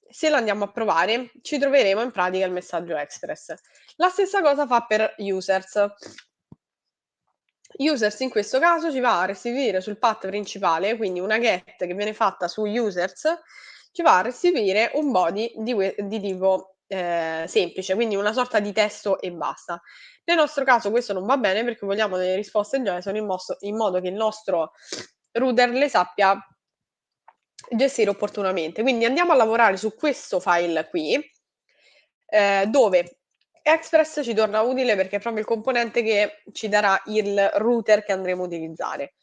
Se lo andiamo a provare, ci troveremo in pratica il messaggio Express. La stessa cosa fa per users. Users in questo caso ci va a restituire sul path principale, quindi una get che viene fatta su users, ci va a restituire un body di, di tipo eh, semplice, quindi una sorta di testo e basta. Nel nostro caso questo non va bene perché vogliamo delle risposte in JSON in, modo che il nostro router le sappia gestire opportunamente. Quindi andiamo a lavorare su questo file qui, eh, dove Express ci torna utile perché è proprio il componente che ci darà il router che andremo a utilizzare.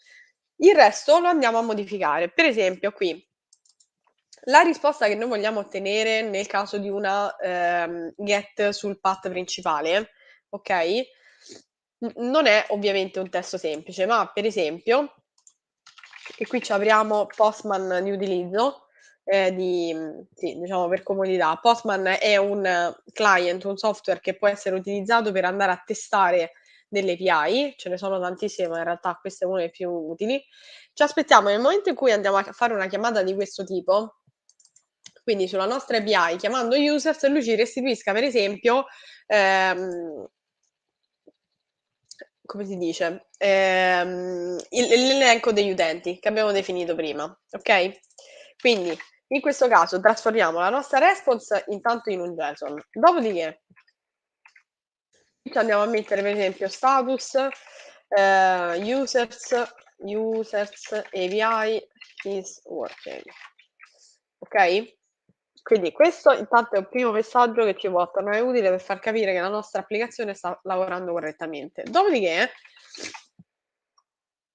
Il resto lo andiamo a modificare. Per esempio qui, la risposta che noi vogliamo ottenere nel caso di una eh, get sul path principale, ok? non è ovviamente un testo semplice, ma per esempio e qui ci apriamo Postman di utilizzo, eh, di, sì, diciamo per comodità. Postman è un eh, client, un software che può essere utilizzato per andare a testare delle API, ce ne sono tantissime, ma in realtà questa è una delle più utili. Ci aspettiamo nel momento in cui andiamo a fare una chiamata di questo tipo, quindi sulla nostra API chiamando users, lui ci restituisca per esempio ehm, come si dice, ehm, l'elenco degli utenti che abbiamo definito prima, ok? Quindi in questo caso trasformiamo la nostra response intanto in un JSON, dopodiché andiamo a mettere per esempio status, eh, users, users, API is working, ok? Quindi questo intanto è un primo messaggio che ci può tornare utile per far capire che la nostra applicazione sta lavorando correttamente. Dopodiché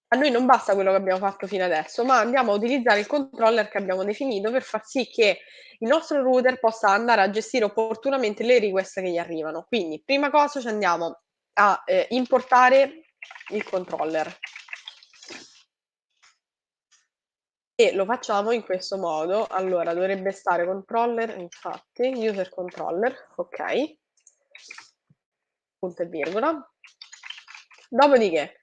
a noi non basta quello che abbiamo fatto fino adesso, ma andiamo a utilizzare il controller che abbiamo definito per far sì che il nostro router possa andare a gestire opportunamente le request che gli arrivano. Quindi prima cosa ci andiamo a eh, importare il controller e lo facciamo in questo modo. Allora, dovrebbe stare controller, infatti, user controller, ok, punto e virgola. Dopodiché,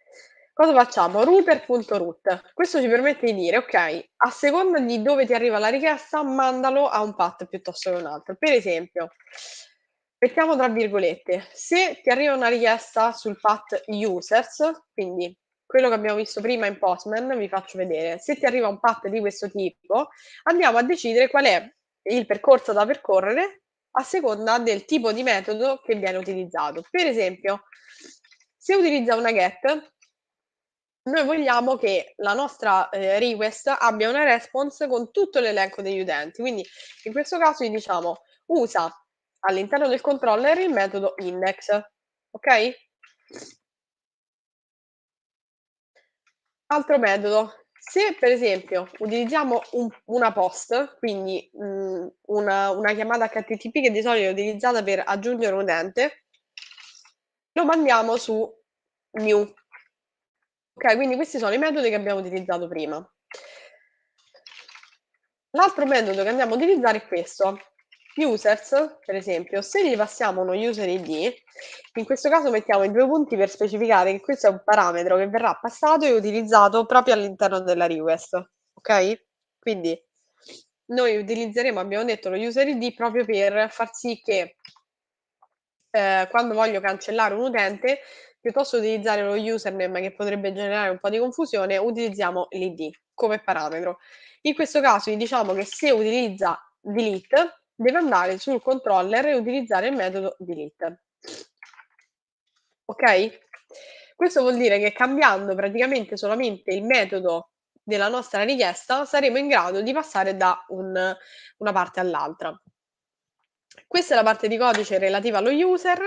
cosa facciamo? Router.root. Questo ci permette di dire, ok, a seconda di dove ti arriva la richiesta, mandalo a un path piuttosto che un altro. Per esempio, mettiamo tra virgolette, se ti arriva una richiesta sul path users, quindi quello che abbiamo visto prima in Postman, vi faccio vedere. Se ti arriva un pack di questo tipo, andiamo a decidere qual è il percorso da percorrere a seconda del tipo di metodo che viene utilizzato. Per esempio, se utilizza una get, noi vogliamo che la nostra eh, request abbia una response con tutto l'elenco degli utenti. Quindi in questo caso gli diciamo usa all'interno del controller il metodo index. Ok? Altro metodo, se per esempio utilizziamo un- una POST, quindi mh, mm, una, una chiamata HTTP che di solito è utilizzata per aggiungere un utente, lo mandiamo su new. Ok, quindi questi sono i metodi che abbiamo utilizzato prima. L'altro metodo che andiamo a utilizzare è questo users, per esempio, se gli passiamo uno user ID, in questo caso mettiamo i due punti per specificare che questo è un parametro che verrà passato e utilizzato proprio all'interno della request, ok? Quindi noi utilizzeremo, abbiamo detto, lo user ID proprio per far sì che eh, quando voglio cancellare un utente, piuttosto che utilizzare lo username che potrebbe generare un po' di confusione, utilizziamo l'ID come parametro. In questo caso gli diciamo che se utilizza delete, deve andare sul controller e utilizzare il metodo delete. Ok? Questo vuol dire che cambiando praticamente solamente il metodo della nostra richiesta saremo in grado di passare da un, una parte all'altra. Questa è la parte di codice relativa allo user,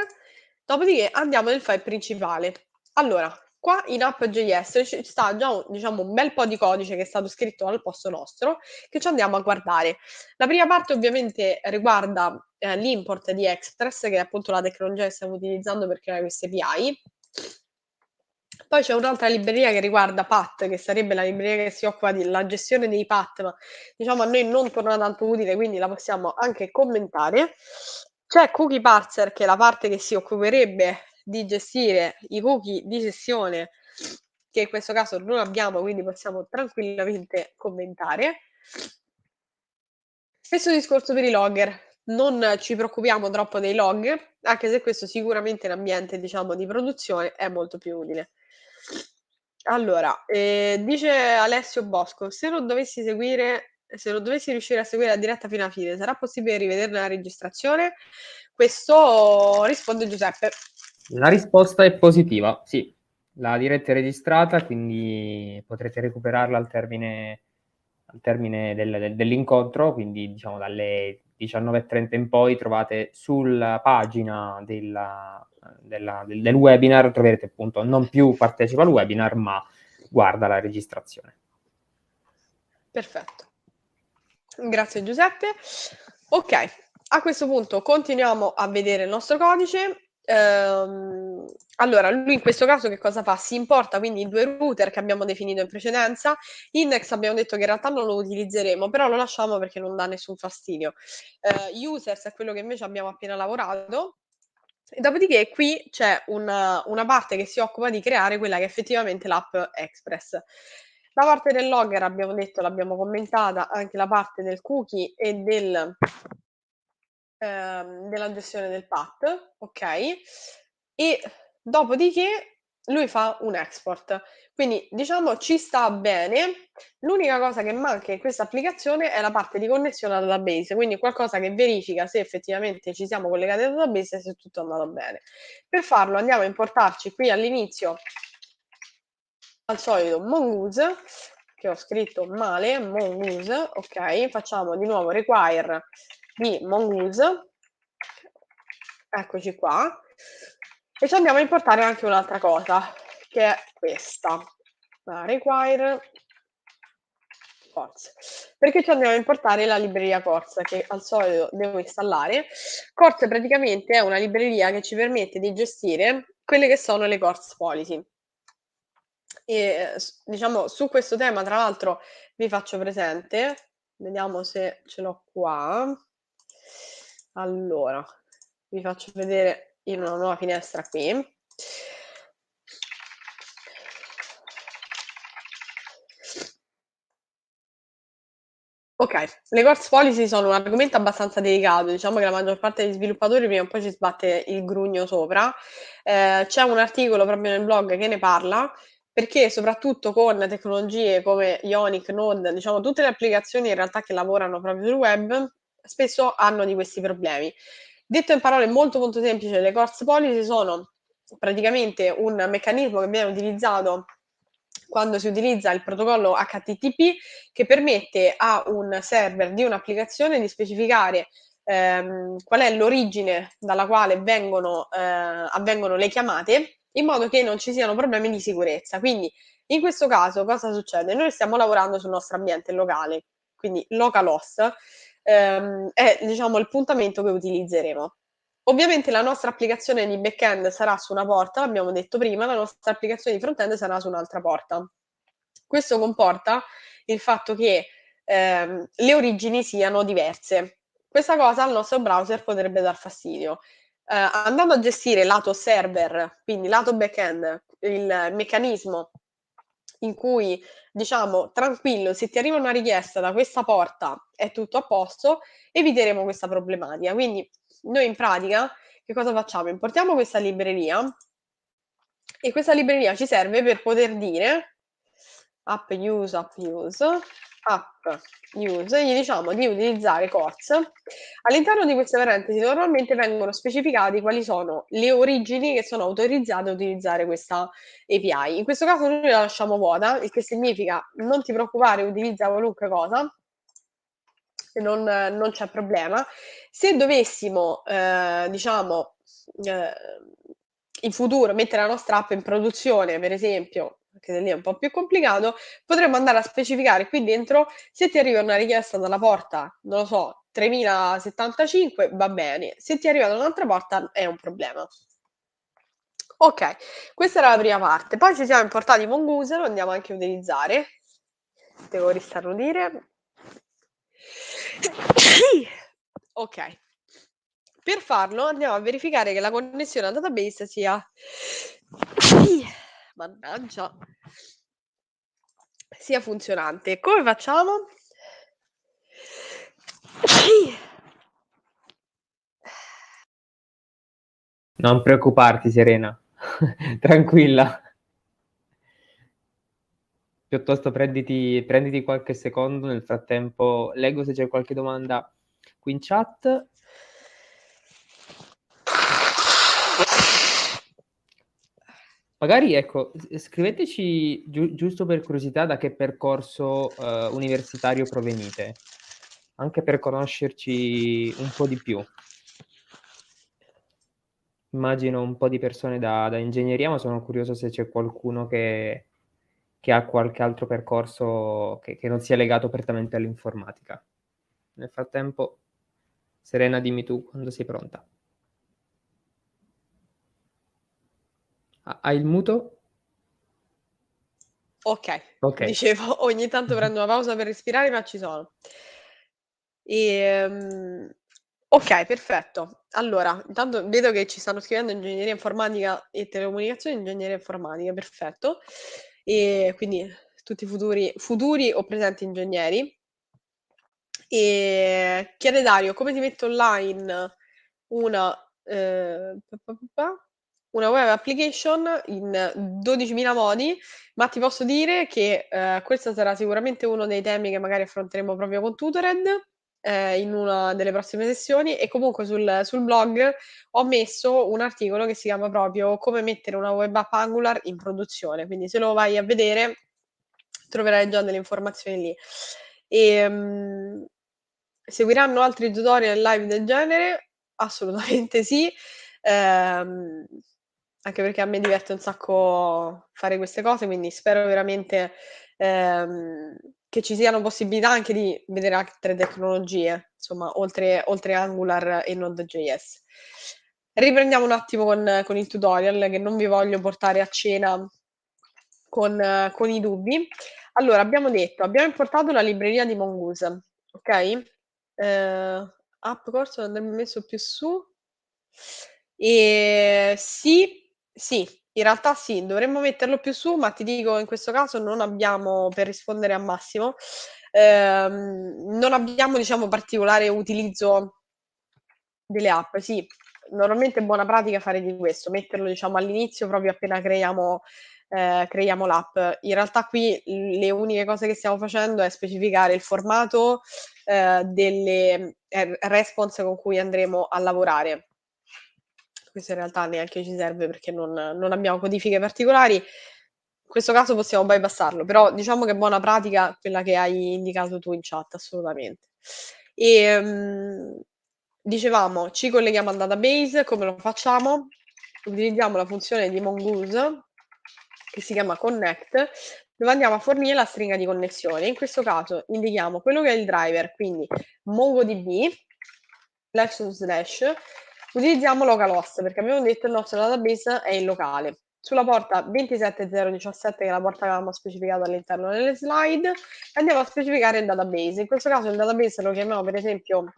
dopodiché andiamo nel file principale. Allora, Qua in app.js ci sta già un, diciamo, un bel po' di codice che è stato scritto al posto nostro che ci andiamo a guardare. La prima parte ovviamente riguarda eh, l'import di Express, che è appunto la tecnologia che stiamo utilizzando per creare queste API. Poi c'è un'altra libreria che riguarda PAT, che sarebbe la libreria che si occupa della gestione dei PAT, ma diciamo a noi non torna tanto utile, quindi la possiamo anche commentare. C'è Cookie Parser, che è la parte che si occuperebbe di gestire i cookie di sessione che in questo caso non abbiamo, quindi possiamo tranquillamente commentare. Stesso discorso per i logger. Non ci preoccupiamo troppo dei log, anche se questo sicuramente in ambiente diciamo, di produzione è molto più utile. Allora, eh, dice Alessio Bosco, se non dovessi seguire se non dovessi riuscire a seguire la diretta fino alla fine, sarà possibile rivederne la registrazione? Questo risponde Giuseppe. La risposta è positiva, sì. La diretta è registrata, quindi potrete recuperarla al termine, al termine del, del, dell'incontro, quindi diciamo dalle 19.30 in poi trovate sulla pagina della, della, del, del, webinar, troverete appunto non più partecipa al webinar, ma guarda la registrazione. Perfetto. Grazie Giuseppe. Ok, a questo punto continuiamo a vedere il nostro codice Ehm, allora, lui in questo caso che cosa fa? Si importa quindi i due router che abbiamo definito in precedenza. Index abbiamo detto che in realtà non lo utilizzeremo, però lo lasciamo perché non dà nessun fastidio. Eh, users è quello che invece abbiamo appena lavorato. E dopodiché qui c'è una, una parte che si occupa di creare quella che è effettivamente l'app Express. La parte del logger abbiamo detto, l'abbiamo commentata, anche la parte del cookie e del ehm, della gestione del PAT, ok? E dopodiché lui fa un export. Quindi diciamo ci sta bene. L'unica cosa che manca in questa applicazione è la parte di connessione al database, quindi qualcosa che verifica se effettivamente ci siamo collegati al database e se tutto è andato bene. Per farlo andiamo a importarci qui all'inizio al solito mongoose che ho scritto male, mongoose, ok? Facciamo di nuovo require di Mongoose, eccoci qua, e ci andiamo a importare anche un'altra cosa, che è questa, la require course. perché ci andiamo a importare la libreria Corse che al solito devo installare. Corse praticamente è una libreria che ci permette di gestire quelle che sono le course Policy. E diciamo su questo tema, tra l'altro, vi faccio presente, vediamo se ce l'ho qua. Allora, vi faccio vedere in una nuova finestra qui. Ok, le course policy sono un argomento abbastanza delicato, diciamo che la maggior parte degli sviluppatori prima o poi ci sbatte il grugno sopra. Eh, c'è un articolo proprio nel blog che ne parla, perché soprattutto con tecnologie come Ionic, Node, diciamo tutte le applicazioni in realtà che lavorano proprio sul web, spesso hanno di questi problemi. Detto in parole molto molto semplici, le course policy sono praticamente un meccanismo che viene utilizzato quando si utilizza il protocollo HTTP che permette a un server di un'applicazione di specificare ehm, qual è l'origine dalla quale vengono, eh, avvengono le chiamate in modo che non ci siano problemi di sicurezza. Quindi in questo caso cosa succede? Noi stiamo lavorando sul nostro ambiente locale, quindi localhost, ehm, è diciamo, il puntamento che utilizzeremo. Ovviamente la nostra applicazione di back-end sarà su una porta, l'abbiamo detto prima, la nostra applicazione di front-end sarà su un'altra porta. Questo comporta il fatto che ehm, le origini siano diverse. Questa cosa al nostro browser potrebbe dar fastidio. Eh, andando a gestire lato server, quindi lato back-end, il meccanismo in cui diciamo tranquillo, se ti arriva una richiesta da questa porta è tutto a posto, eviteremo questa problematica. Quindi noi in pratica che cosa facciamo? Importiamo questa libreria e questa libreria ci serve per poter dire app use, app use, app use, gli diciamo di utilizzare CORS. All'interno di queste parentesi normalmente vengono specificati quali sono le origini che sono autorizzate a utilizzare questa API. In questo caso noi la lasciamo vuota, il che significa non ti preoccupare, utilizza qualunque cosa, non, non c'è problema. Se dovessimo, eh, diciamo, eh, in futuro mettere la nostra app in produzione, per esempio, anche se lì è un po' più complicato, potremmo andare a specificare qui dentro se ti arriva una richiesta dalla porta, non lo so, 3075 va bene, se ti arriva da un'altra porta è un problema. Ok, questa era la prima parte, poi ci siamo importati Mongoose, lo andiamo anche a utilizzare, devo ristarnutire. ok, per farlo andiamo a verificare che la connessione al database sia mannaggia, sia funzionante. Come facciamo? Non preoccuparti, Serena, tranquilla. Piuttosto prenditi, prenditi qualche secondo, nel frattempo leggo se c'è qualche domanda qui in chat. Magari, ecco, scriveteci gi- giusto per curiosità da che percorso eh, universitario provenite, anche per conoscerci un po' di più. Immagino un po' di persone da, da ingegneria, ma sono curioso se c'è qualcuno che, che ha qualche altro percorso che, che non sia legato prettamente all'informatica. Nel frattempo, Serena, dimmi tu quando sei pronta. Hai il muto? Ok. ok, dicevo, ogni tanto prendo una pausa per respirare, ma ci sono. E, um, ok, perfetto. Allora, intanto vedo che ci stanno scrivendo ingegneria informatica e telecomunicazione, ingegneria informatica, perfetto. E quindi tutti futuri, futuri o presenti ingegneri. E chiede Dario, come ti metto online una... Eh, una web application in 12.000 modi, ma ti posso dire che eh, questo sarà sicuramente uno dei temi che magari affronteremo proprio con Tutored eh, in una delle prossime sessioni e comunque sul, sul, blog ho messo un articolo che si chiama proprio come mettere una web app Angular in produzione, quindi se lo vai a vedere troverai già delle informazioni lì. E, ehm, mh, seguiranno altri tutorial live del genere? Assolutamente sì. Um, anche perché a me diverte un sacco fare queste cose, quindi spero veramente ehm, che ci siano possibilità anche di vedere altre tecnologie, insomma, oltre, oltre Angular e Node.js. Riprendiamo un attimo con, con, il tutorial, che non vi voglio portare a cena con, con i dubbi. Allora, abbiamo detto, abbiamo importato la libreria di Mongoose, ok? Eh, app corso andrebbe messo più su. E sì, sì, in realtà sì, dovremmo metterlo più su, ma ti dico in questo caso non abbiamo, per rispondere a Massimo, ehm, non abbiamo diciamo particolare utilizzo delle app, sì, normalmente è buona pratica fare di questo, metterlo diciamo all'inizio proprio appena creiamo, eh, creiamo l'app. In realtà qui le uniche cose che stiamo facendo è specificare il formato eh, delle eh, response con cui andremo a lavorare questo in realtà neanche ci serve perché non, non abbiamo codifiche particolari, in questo caso possiamo bypassarlo, però diciamo che è buona pratica quella che hai indicato tu in chat, assolutamente. E, um, dicevamo, ci colleghiamo al database, come lo facciamo? Utilizziamo la funzione di Mongoose che si chiama Connect, dove andiamo a fornire la stringa di connessione. In questo caso indichiamo quello che è il driver, quindi MongoDB, slash slash, Utilizziamo localhost perché abbiamo detto che il nostro database è in locale. Sulla porta 27017, che è la porta che avevamo specificato all'interno delle slide, andiamo a specificare il database. In questo caso il database lo chiamiamo per esempio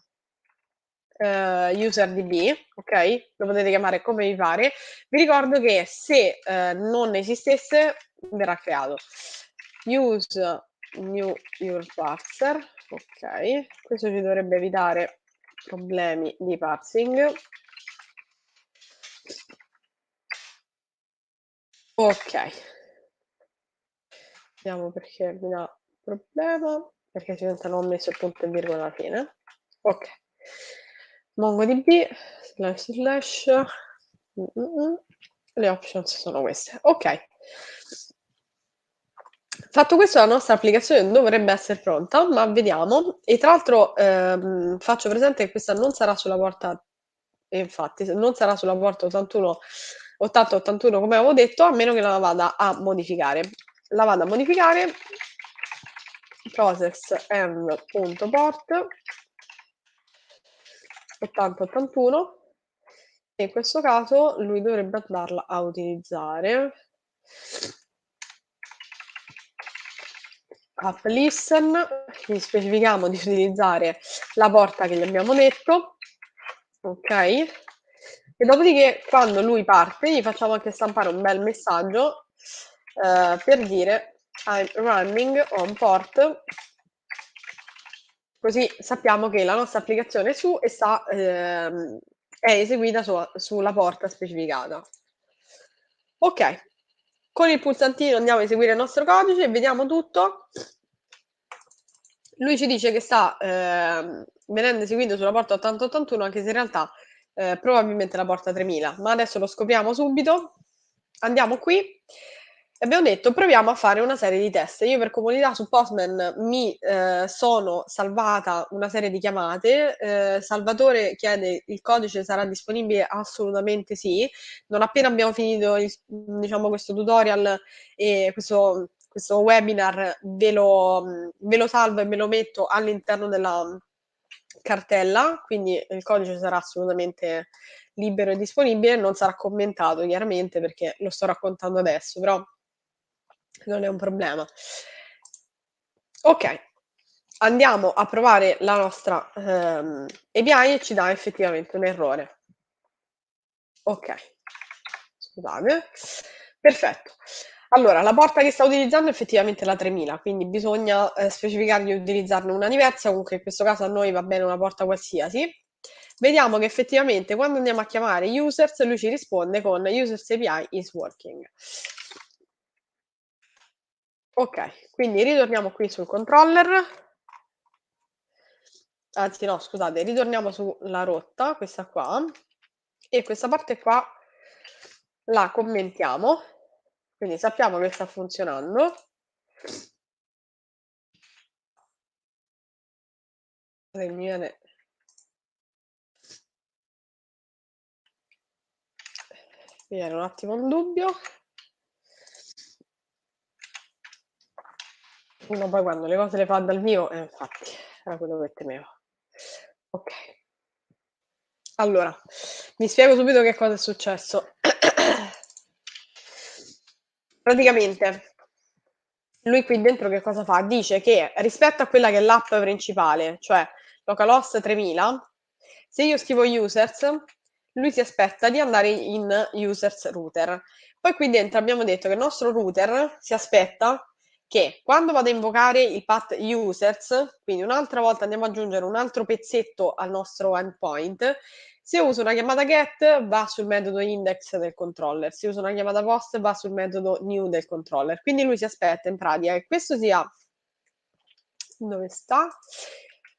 Uh, userdb, ok? Lo potete chiamare come vi pare. Vi ricordo che se uh, non esistesse verrà creato. Use new your parser, ok? Questo ci dovrebbe evitare problemi di parsing. Ok. Vediamo perché mi dà problema, perché diventa non messo il punto e virgola alla fine. Ok. MongoDB, slash slash, Mm-mm. le options sono queste. Ok. Fatto questo, la nostra applicazione dovrebbe essere pronta, ma vediamo. E tra l'altro ehm, faccio presente che questa non sarà sulla porta, infatti, non sarà sulla porta 81 80-81 come avevo detto, a meno che non la vada a modificare. La vado a modificare process end.port 80-81 e in questo caso lui dovrebbe andarla a utilizzare app listen, gli specifichiamo di utilizzare la porta che gli abbiamo detto, ok? E dopodiché, quando lui parte, gli facciamo anche stampare un bel messaggio eh, per dire I'm running on port. Così sappiamo che la nostra applicazione è su e sta, eh, è eseguita su, sulla porta specificata. Ok, con il pulsantino andiamo a eseguire il nostro codice, e vediamo tutto. Lui ci dice che sta eh, venendo eseguito sulla porta 8081, anche se in realtà eh, probabilmente la porta 3000, ma adesso lo scopriamo subito. Andiamo qui abbiamo detto proviamo a fare una serie di test. Io per comodità su Postman mi eh, sono salvata una serie di chiamate. Eh, Salvatore chiede il codice sarà disponibile? Assolutamente sì. Non appena abbiamo finito il, diciamo, questo tutorial e questo, questo webinar ve lo, mm, ve lo salvo e me lo metto all'interno della cartella, quindi il codice sarà assolutamente libero e disponibile, non sarà commentato chiaramente perché lo sto raccontando adesso, però non è un problema. Ok, andiamo a provare la nostra ehm, API e ci dà effettivamente un errore. Ok, scusate. Perfetto. Allora, la porta che sta utilizzando è effettivamente la 3000, quindi bisogna eh, specificargli di utilizzarne una diversa, comunque in questo caso a noi va bene una porta qualsiasi. Vediamo che effettivamente quando andiamo a chiamare users lui ci risponde con users API is working. Ok, quindi ritorniamo qui sul controller. Anzi no, scusate, ritorniamo sulla rotta, questa qua. E questa parte qua la commentiamo quindi sappiamo che sta funzionando. mi viene mi viene un attimo un dubbio. Uno poi quando le cose le fa dal mio, eh, infatti, era quello che temevo. Ok. Allora, mi spiego subito che cosa è successo praticamente lui qui dentro che cosa fa? Dice che rispetto a quella che è l'app principale, cioè localhost 3000, se io scrivo users, lui si aspetta di andare in users router. Poi qui dentro abbiamo detto che il nostro router si aspetta che quando vado a invocare il path users, quindi un'altra volta andiamo ad aggiungere un altro pezzetto al nostro endpoint, se uso una chiamata get va sul metodo index del controller, se uso una chiamata post va sul metodo new del controller. Quindi lui si aspetta in pratica che questo sia dove sta?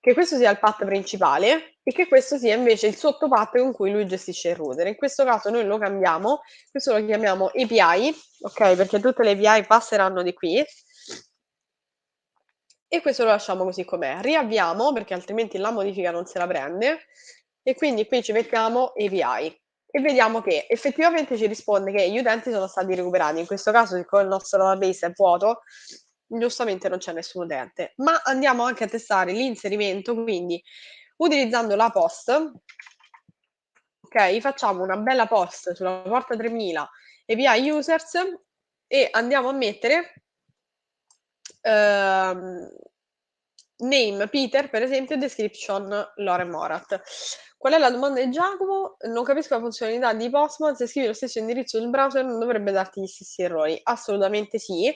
Che questo sia il path principale e che questo sia invece il sottopath con cui lui gestisce il router. In questo caso noi lo cambiamo, questo lo chiamiamo API, ok? Perché tutte le API passeranno di qui e questo lo lasciamo così com'è. Riavviamo perché altrimenti la modifica non se la prende e quindi qui ci mettiamo API e vediamo che effettivamente ci risponde che gli utenti sono stati recuperati. In questo caso, siccome il nostro database è vuoto, giustamente non c'è nessun utente. Ma andiamo anche a testare l'inserimento, quindi utilizzando la post, ok, facciamo una bella post sulla porta 3000 API users e andiamo a mettere ehm, name Peter, per esempio, description Lore Morat. Qual è la domanda di Giacomo? Non capisco la funzionalità di Postman, se scrivi lo stesso indirizzo del browser non dovrebbe darti gli stessi errori. Assolutamente sì.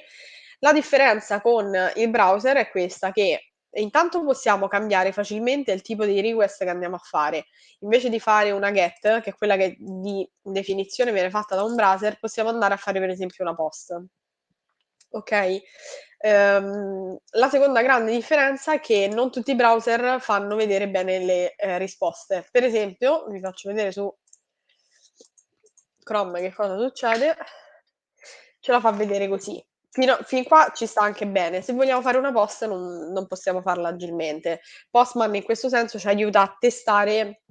La differenza con il browser è questa che intanto possiamo cambiare facilmente il tipo di request che andiamo a fare. Invece di fare una get, che è quella che di definizione viene fatta da un browser, possiamo andare a fare per esempio una post. Ok? Ehm, la seconda grande differenza è che non tutti i browser fanno vedere bene le eh, risposte. Per esempio, vi faccio vedere su Chrome che cosa succede. Ce la fa vedere così. Fino, fin qua ci sta anche bene. Se vogliamo fare una post non, non possiamo farla agilmente. Postman in questo senso ci aiuta a testare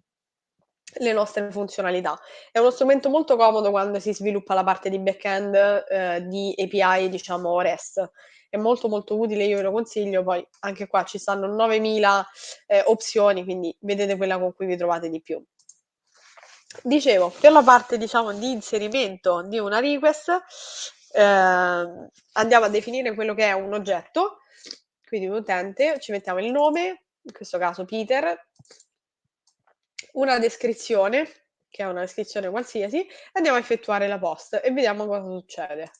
le nostre funzionalità. È uno strumento molto comodo quando si sviluppa la parte di back-end eh, di API, diciamo, REST, è molto molto utile, io ve lo consiglio, poi anche qua ci stanno 9.000 eh, opzioni, quindi vedete quella con cui vi trovate di più. Dicevo, per la parte diciamo di inserimento di una request, eh, andiamo a definire quello che è un oggetto, quindi un utente, ci mettiamo il nome, in questo caso Peter, una descrizione, che è una descrizione qualsiasi, andiamo a effettuare la post e vediamo cosa succede.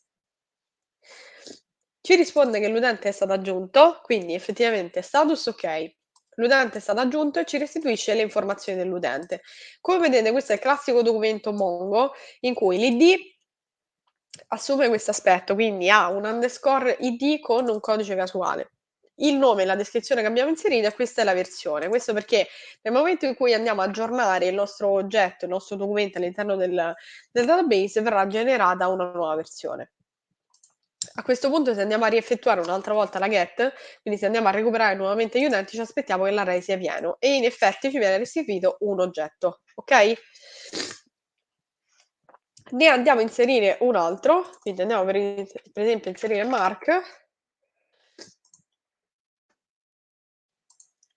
Ci risponde che l'utente è stato aggiunto, quindi effettivamente status ok. L'utente è stato aggiunto e ci restituisce le informazioni dell'utente. Come vedete, questo è il classico documento Mongo in cui l'ID assume questo aspetto, quindi ha un underscore id con un codice casuale. Il nome e la descrizione che abbiamo inserito e questa è la versione. Questo perché nel momento in cui andiamo a aggiornare il nostro oggetto, il nostro documento all'interno del, del database, verrà generata una nuova versione. A questo punto, se andiamo a rieffettuare un'altra volta la get, quindi se andiamo a recuperare nuovamente gli utenti, ci aspettiamo che l'array sia pieno e in effetti ci viene restituito un oggetto, ok? Ne andiamo a inserire un altro, quindi andiamo per, per esempio a inserire Mark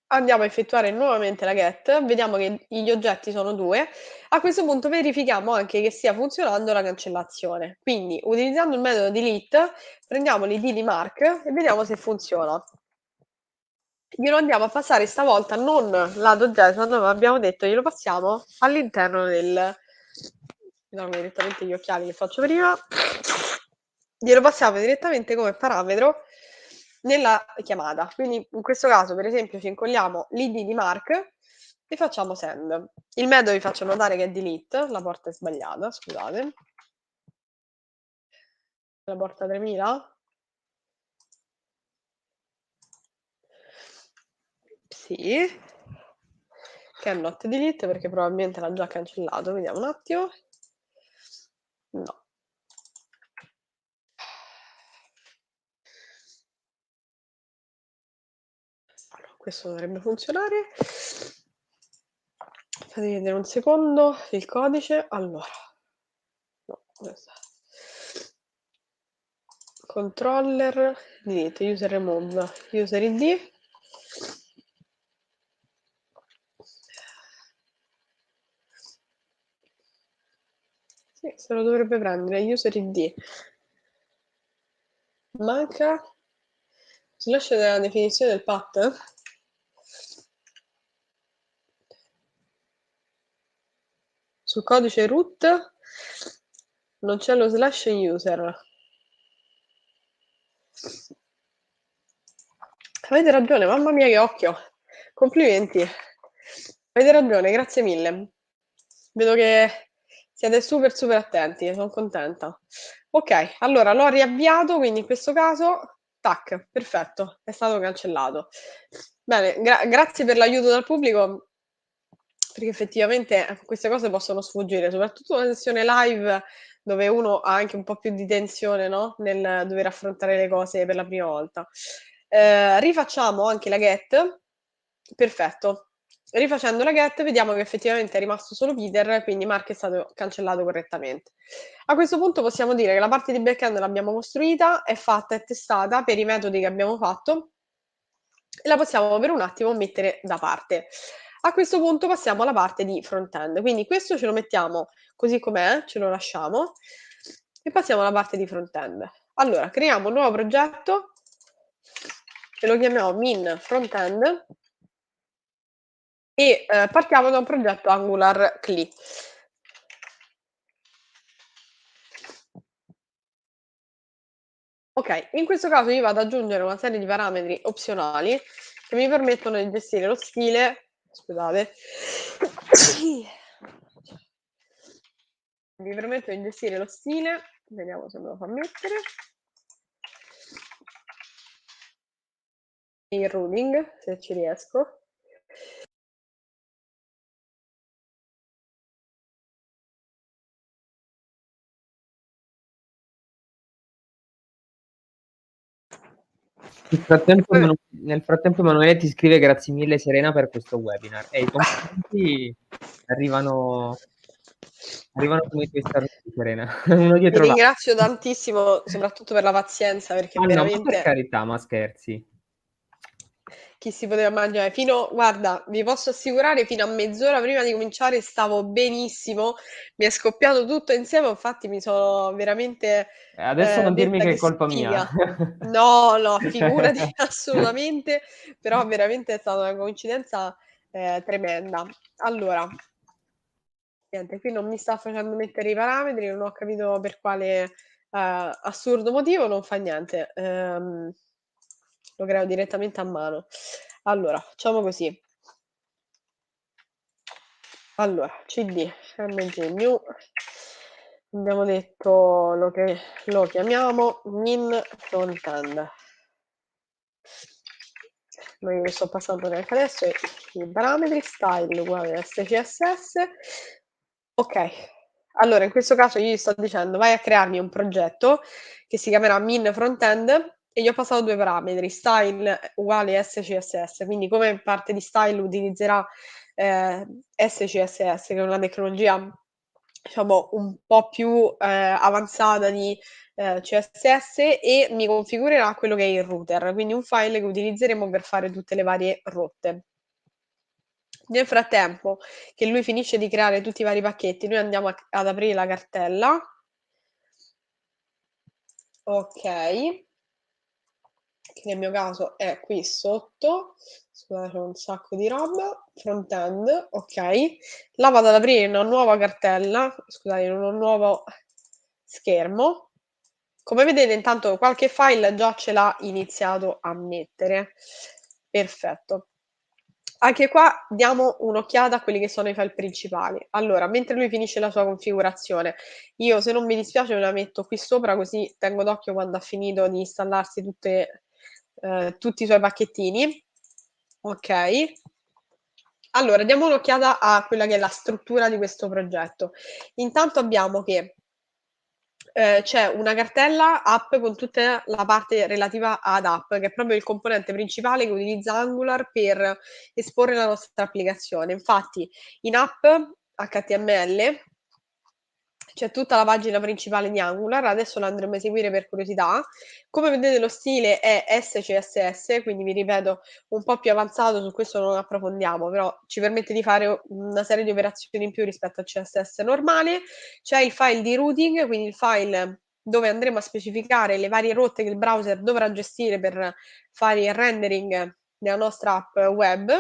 andiamo a effettuare nuovamente la get, vediamo che gli oggetti sono due, a questo punto verifichiamo anche che stia funzionando la cancellazione. Quindi utilizzando il metodo delete prendiamo l'id di mark e vediamo se funziona. Glielo andiamo a passare stavolta non lato JSON, ma abbiamo detto glielo passiamo all'interno del... Vediamo direttamente gli occhiali che faccio prima. Glielo passiamo direttamente come parametro nella chiamata. Quindi in questo caso, per esempio, ci incolliamo l'id di Mark e facciamo send. Il metodo vi faccio notare che è delete, la porta è sbagliata, scusate. La porta 3000? Sì. Che è not delete perché probabilmente l'ha già cancellato, vediamo un attimo. No, questo dovrebbe funzionare. Fatemi vedere un secondo il codice. Allora, no, controller delete user remove user id sì, se lo dovrebbe prendere user id manca lascia della definizione del path sul codice root non c'è lo slash user. Avete ragione, mamma mia che occhio. Complimenti. Avete ragione, grazie mille. Vedo che siete super super attenti, sono contenta. Ok, allora l'ho riavviato, quindi in questo caso, tac, perfetto, è stato cancellato. Bene, gra- grazie per l'aiuto dal pubblico perché effettivamente ecco, queste cose possono sfuggire, soprattutto una sessione live dove uno ha anche un po' più di tensione no? nel dover affrontare le cose per la prima volta. Eh, rifacciamo anche la get, perfetto. Rifacendo la get vediamo che effettivamente è rimasto solo Peter, quindi Mark è stato cancellato correttamente. A questo punto possiamo dire che la parte di backend l'abbiamo costruita, è fatta e testata per i metodi che abbiamo fatto e la possiamo per un attimo mettere da parte. A questo punto passiamo alla parte di front-end, quindi questo ce lo mettiamo così com'è, ce lo lasciamo e passiamo alla parte di front-end. Allora, creiamo un nuovo progetto e lo chiamiamo min front-end e eh, partiamo da un progetto Angular CLI. Ok, in questo caso io vado ad aggiungere una serie di parametri opzionali che mi permettono di gestire lo stile Scusate. Vi prometto di gestire lo stile. Vediamo se me lo fa mettere. Il ruling, se ci riesco. Nel frattempo, Manu- nel frattempo Emanuele ti scrive grazie mille Serena per questo webinar e i complimenti arrivano, arrivano come questa Serena. Uno dietro Ti ringrazio tantissimo soprattutto per la pazienza perché ah, veramente... No, per carità, ma scherzi chi si poteva mangiare. Fino, guarda, vi posso assicurare, fino a mezz'ora prima di cominciare stavo benissimo, mi è scoppiato tutto insieme, infatti mi sono veramente... Eh, adesso eh, non dirmi che è colpa sfiga. mia. No, no, figurati assolutamente, però veramente è stata una coincidenza eh, tremenda. Allora, niente, qui non mi sta facendo mettere i parametri, non ho capito per quale eh, assurdo motivo, non fa niente. Um, lo creo direttamente a mano. Allora, facciamo così. Allora, cd mg new, abbiamo detto lo, che, lo chiamiamo min frontend. Noi vi sto passando neanche adesso i parametri style uguale a scss. Ok, allora in questo caso io gli sto dicendo vai a crearmi un progetto che si chiamerà min frontend e gli ho passato due parametri, style uguale SCSS, quindi come parte di style utilizzerà eh, SCSS, che è una tecnologia diciamo un po' più eh, avanzata di eh, CSS e mi configurerà quello che è il router, quindi un file che utilizzeremo per fare tutte le varie rotte. Nel frattempo che lui finisce di creare tutti i vari pacchetti, noi andiamo a, ad aprire la cartella. Ok, che nel mio caso è qui sotto, scusate c'è un sacco di roba, front-end, ok, la vado ad aprire una nuova cartella, scusate, in un nuovo schermo, come vedete intanto qualche file già ce l'ha iniziato a mettere, perfetto. Anche qua diamo un'occhiata a quelli che sono i file principali. Allora, mentre lui finisce la sua configurazione, io se non mi dispiace me la metto qui sopra così tengo d'occhio quando ha finito di installarsi tutte le eh, tutti i suoi pacchettini. Ok. Allora, diamo un'occhiata a quella che è la struttura di questo progetto. Intanto abbiamo che eh, c'è una cartella app con tutta la parte relativa ad app, che è proprio il componente principale che utilizza Angular per esporre la nostra applicazione. Infatti, in app HTML c'è tutta la pagina principale di Angular, adesso la andremo a eseguire per curiosità. Come vedete lo stile è SCSS, quindi vi ripeto un po' più avanzato, su questo non approfondiamo, però ci permette di fare una serie di operazioni in più rispetto al CSS normale. C'è il file di routing, quindi il file dove andremo a specificare le varie rotte che il browser dovrà gestire per fare il rendering nella nostra app web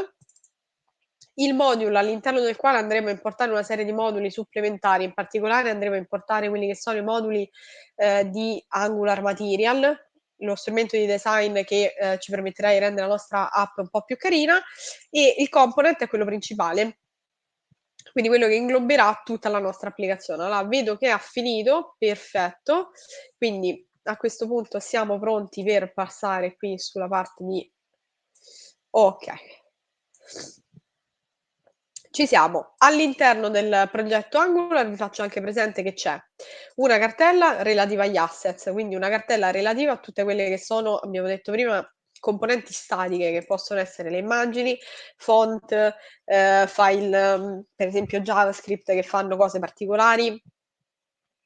il modulo all'interno del quale andremo a importare una serie di moduli supplementari, in particolare andremo a importare quelli che sono i moduli eh, di Angular Material, lo strumento di design che eh, ci permetterà di rendere la nostra app un po' più carina e il component è quello principale, quindi quello che ingloberà tutta la nostra applicazione. Allora, vedo che ha finito, perfetto, quindi a questo punto siamo pronti per passare qui sulla parte di... Ok. Ci siamo. All'interno del progetto Angular vi faccio anche presente che c'è una cartella relativa agli assets, quindi una cartella relativa a tutte quelle che sono, abbiamo detto prima, componenti statiche che possono essere le immagini, font, eh, file, mm, per esempio JavaScript che fanno cose particolari,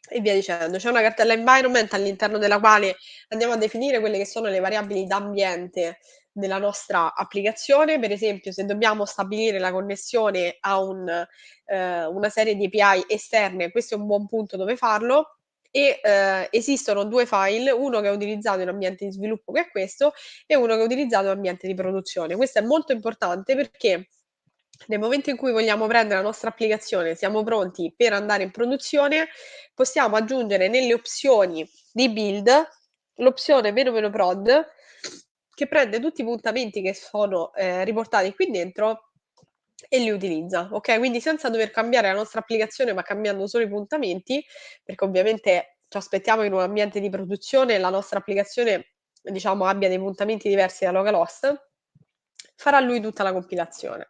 e via dicendo. C'è una cartella environment all'interno della quale andiamo a definire quelle che sono le variabili d'ambiente della nostra applicazione, per esempio se dobbiamo stabilire la connessione a un, eh, una serie di API esterne, questo è un buon punto dove farlo, e eh, esistono due file, uno che è utilizzato in ambiente di sviluppo che è questo e uno che è utilizzato in ambiente di produzione. Questo è molto importante perché nel momento in cui vogliamo prendere la nostra applicazione, siamo pronti per andare in produzione, possiamo aggiungere nelle opzioni di build l'opzione meno meno prod che prende tutti i puntamenti che sono eh, riportati qui dentro e li utilizza, ok? Quindi senza dover cambiare la nostra applicazione, ma cambiando solo i puntamenti, perché ovviamente ci aspettiamo in un ambiente di produzione la nostra applicazione, diciamo, abbia dei puntamenti diversi da localhost, farà lui tutta la compilazione.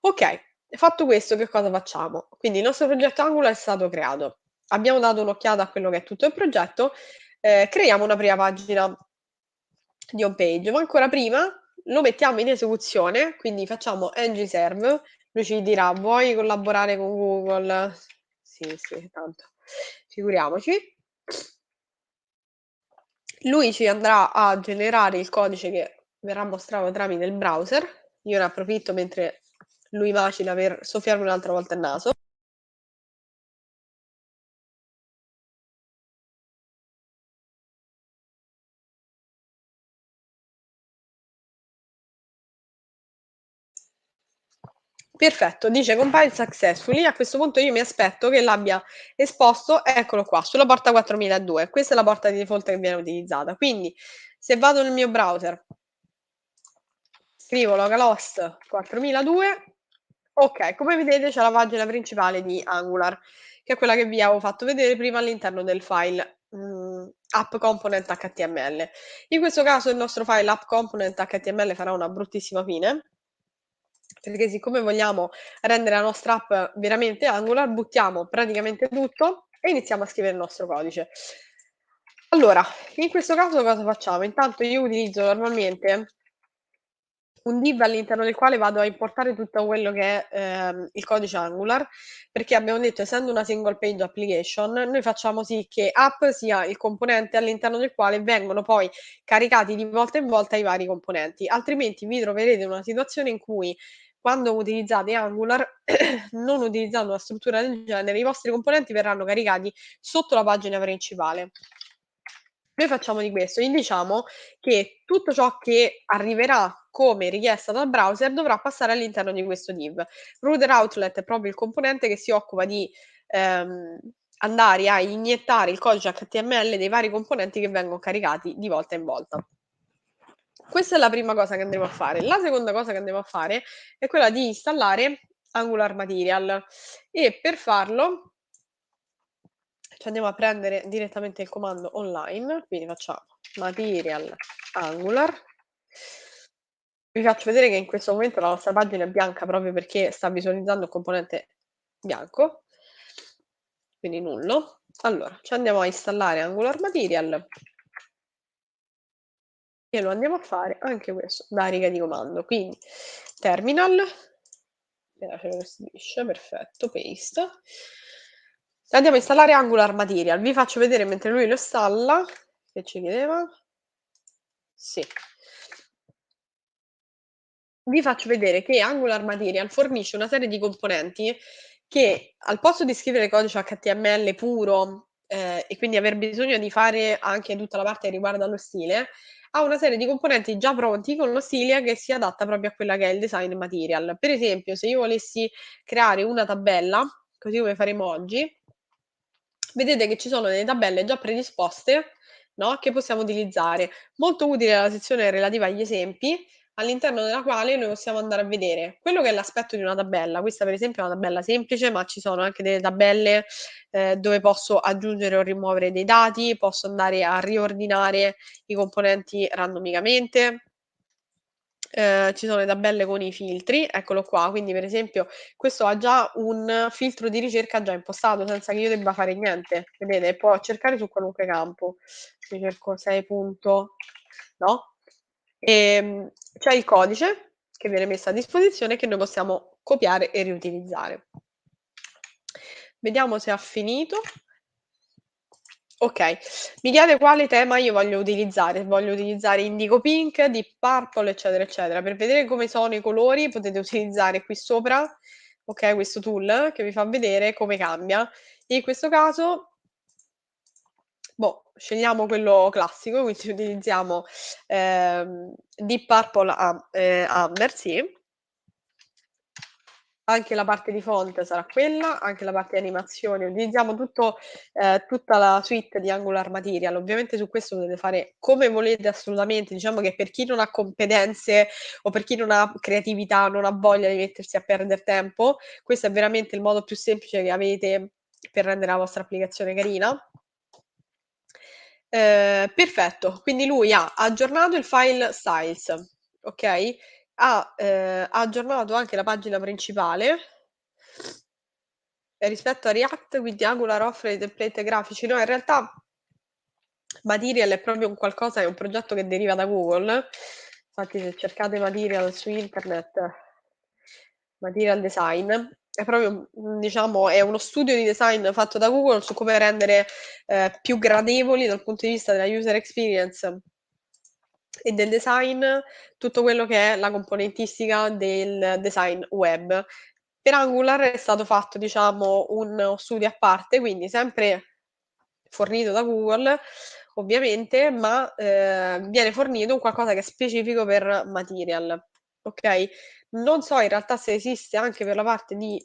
Ok, fatto questo, che cosa facciamo? Quindi il nostro progetto Angular è stato creato. Abbiamo dato un'occhiata a quello che è tutto il progetto, eh, creiamo una prima pagina di home page, ma ancora prima lo mettiamo in esecuzione, quindi facciamo ng-serve, lui ci dirà vuoi collaborare con Google? Sì, sì, tanto, figuriamoci. Lui ci andrà a generare il codice che verrà mostrato tramite il browser, io ne approfitto mentre lui macina per soffiarmi un'altra volta il naso. Perfetto, dice compile successfully. A questo punto io mi aspetto che l'abbia esposto, eccolo qua, sulla porta 4002. Questa è la porta di default che viene utilizzata. Quindi se vado nel mio browser, scrivo localhost 4002, ok, come vedete c'è la pagina principale di Angular, che è quella che vi avevo fatto vedere prima all'interno del file mm, app component HTML. In questo caso il nostro file app component HTML farà una bruttissima fine, perché siccome vogliamo rendere la nostra app veramente Angular, buttiamo praticamente tutto e iniziamo a scrivere il nostro codice. Allora, in questo caso cosa facciamo? Intanto io utilizzo normalmente un div all'interno del quale vado a importare tutto quello che è ehm, il codice Angular, perché abbiamo detto, essendo una single page application, noi facciamo sì che app sia il componente all'interno del quale vengono poi caricati di volta in volta i vari componenti, altrimenti vi troverete in una situazione in cui quando utilizzate Angular, non utilizzando una struttura del genere, i vostri componenti verranno caricati sotto la pagina principale. Noi facciamo di questo, gli diciamo che tutto ciò che arriverà come richiesta dal browser dovrà passare all'interno di questo div. Router outlet è proprio il componente che si occupa di ehm, andare a iniettare il codice HTML dei vari componenti che vengono caricati di volta in volta. Questa è la prima cosa che andremo a fare. La seconda cosa che andremo a fare è quella di installare Angular Material e per farlo ci andiamo a prendere direttamente il comando online, quindi facciamo material angular. Vi faccio vedere che in questo momento la nostra pagina è bianca proprio perché sta visualizzando un componente bianco, quindi nullo. Allora, ci andiamo a installare Angular Material e lo andiamo a fare anche questo da riga di comando. Quindi terminal, perfetto, paste Andiamo a installare Angular Material. Vi faccio vedere mentre lui lo installa, che ci chiedeva. Sì. Vi faccio vedere che Angular Material fornisce una serie di componenti che al posto di scrivere codice HTML puro eh, e quindi aver bisogno di fare anche tutta la parte che riguarda lo stile, ha una serie di componenti già pronti con lo stile che si adatta proprio a quella che è il design material. Per esempio, se io volessi creare una tabella, così come faremo oggi, vedete che ci sono delle tabelle già predisposte no? che possiamo utilizzare. Molto utile la sezione relativa agli esempi, all'interno della quale noi possiamo andare a vedere quello che è l'aspetto di una tabella. Questa per esempio è una tabella semplice, ma ci sono anche delle tabelle eh, dove posso aggiungere o rimuovere dei dati, posso andare a riordinare i componenti randomicamente, eh, ci sono le tabelle con i filtri, eccolo qua, quindi per esempio questo ha già un filtro di ricerca già impostato senza che io debba fare niente, vedete, può cercare su qualunque campo, se cerco 6 punto, no? E, ehm, c'è il codice che viene messo a disposizione che noi possiamo copiare e riutilizzare. Vediamo se ha finito. Ok, mi chiede quale tema io voglio utilizzare, voglio utilizzare indigo pink, deep purple, eccetera, eccetera. Per vedere come sono i colori potete utilizzare qui sopra, ok, questo tool che vi fa vedere come cambia. In questo caso, boh, scegliamo quello classico, quindi utilizziamo eh, deep purple am- eh, amber, sì anche la parte di font sarà quella, anche la parte di animazione, utilizziamo tutto, eh, tutta la suite di Angular Material, ovviamente su questo potete fare come volete assolutamente, diciamo che per chi non ha competenze o per chi non ha creatività, non ha voglia di mettersi a perdere tempo, questo è veramente il modo più semplice che avete per rendere la vostra applicazione carina. Eh, perfetto, quindi lui ha aggiornato il file styles, ok? ha eh, aggiornato anche la pagina principale rispetto a React, quindi Angular offre dei template grafici. No, in realtà Material è proprio un qualcosa, è un progetto che deriva da Google. Infatti, se cercate Material su internet, Material Design, è proprio, diciamo, è uno studio di design fatto da Google su come rendere eh, più gradevoli dal punto di vista della user experience e del design, tutto quello che è la componentistica del design web. Per Angular è stato fatto, diciamo, uno studio a parte, quindi sempre fornito da Google, ovviamente, ma eh, viene fornito un qualcosa che è specifico per Material. Ok? Non so in realtà se esiste anche per la parte di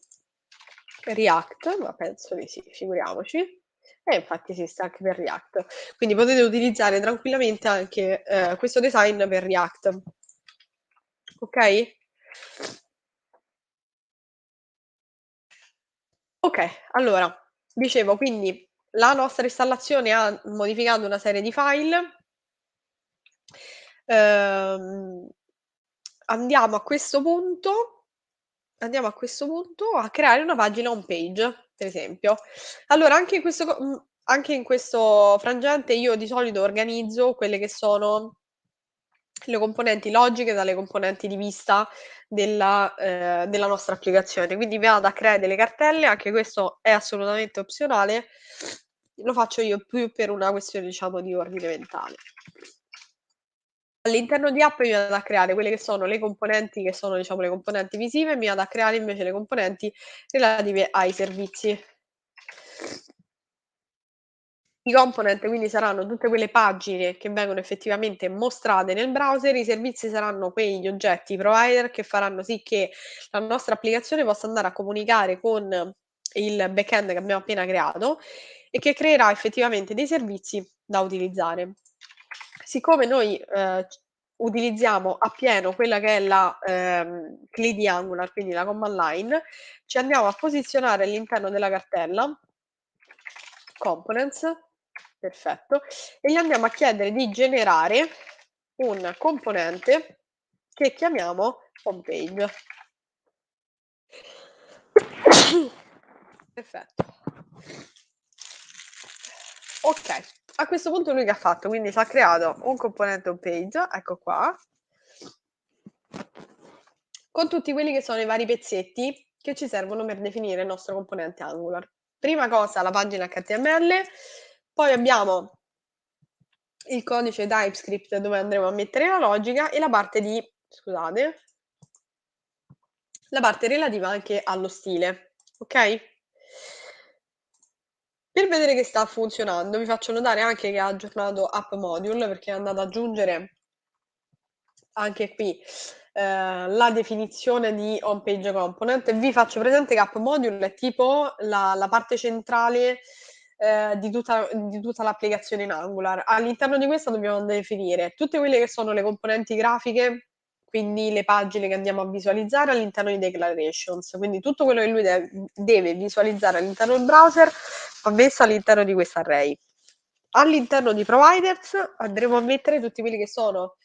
React, ma penso di sì, figuriamoci. E infatti esiste anche per React. Quindi potete utilizzare tranquillamente anche eh, questo design per React. Ok? Ok, allora, dicevo, quindi la nostra installazione ha modificato una serie di file. Ehm, andiamo a questo punto andiamo a questo punto a creare una pagina home page per esempio. Allora, anche in questo, mhmm, anche in questo frangente io di solito organizzo quelle che sono le componenti logiche dalle componenti di vista della, eh, della nostra applicazione. Quindi vado a creare delle cartelle, anche questo è assolutamente opzionale, lo faccio io più per una questione diciamo di ordine mentale all'interno di app mi vado a creare quelle che sono le componenti che sono diciamo le componenti visive e mi vado a creare invece le componenti relative ai servizi i component quindi saranno tutte quelle pagine che vengono effettivamente mostrate nel browser, i servizi saranno quegli oggetti, i provider che faranno sì che la nostra applicazione possa andare a comunicare con il backend che abbiamo appena creato e che creerà effettivamente dei servizi da utilizzare siccome noi eh, utilizziamo appieno quella che è la ehm, CLI Angular, quindi la command line, ci andiamo a posizionare all'interno della cartella components, perfetto, e gli andiamo a chiedere di generare un componente che chiamiamo home page. perfetto. Ok, a questo punto lui che ha fatto? Quindi si è creato un componente home page, ecco qua, con tutti quelli che sono i vari pezzetti che ci servono per definire il nostro componente Angular. Prima cosa la pagina HTML, poi abbiamo il codice TypeScript dove andremo a mettere la logica e la parte di, scusate, la parte relativa anche allo stile, ok? Per vedere che sta funzionando, vi faccio notare anche che ha aggiornato App Module perché è andato ad aggiungere anche qui eh, la definizione di home page component. Vi faccio presente che App Module è tipo la, la parte centrale eh, di, tutta, di tutta l'applicazione in Angular. All'interno di questa dobbiamo definire tutte quelle che sono le componenti grafiche quindi le pagine che andiamo a visualizzare all'interno di Declarations, quindi tutto quello che lui de- deve visualizzare all'interno del browser va messo all'interno di questo array. All'interno di providers andremo a mettere tutti quelli che sono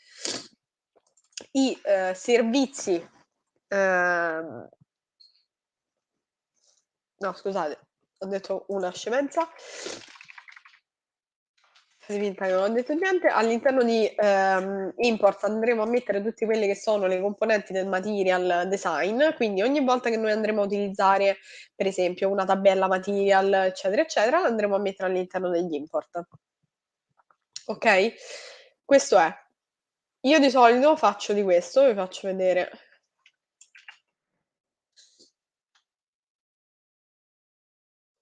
i eh, servizi, eh, no scusate, ho detto una scemenza, svilta che non ho detto niente, all'interno di ehm, imports andremo a mettere tutte quelle che sono le componenti del material design, quindi ogni volta che noi andremo a utilizzare per esempio una tabella material eccetera eccetera, andremo a mettere all'interno degli import. Ok? Questo è. Io di solito faccio di questo, vi faccio vedere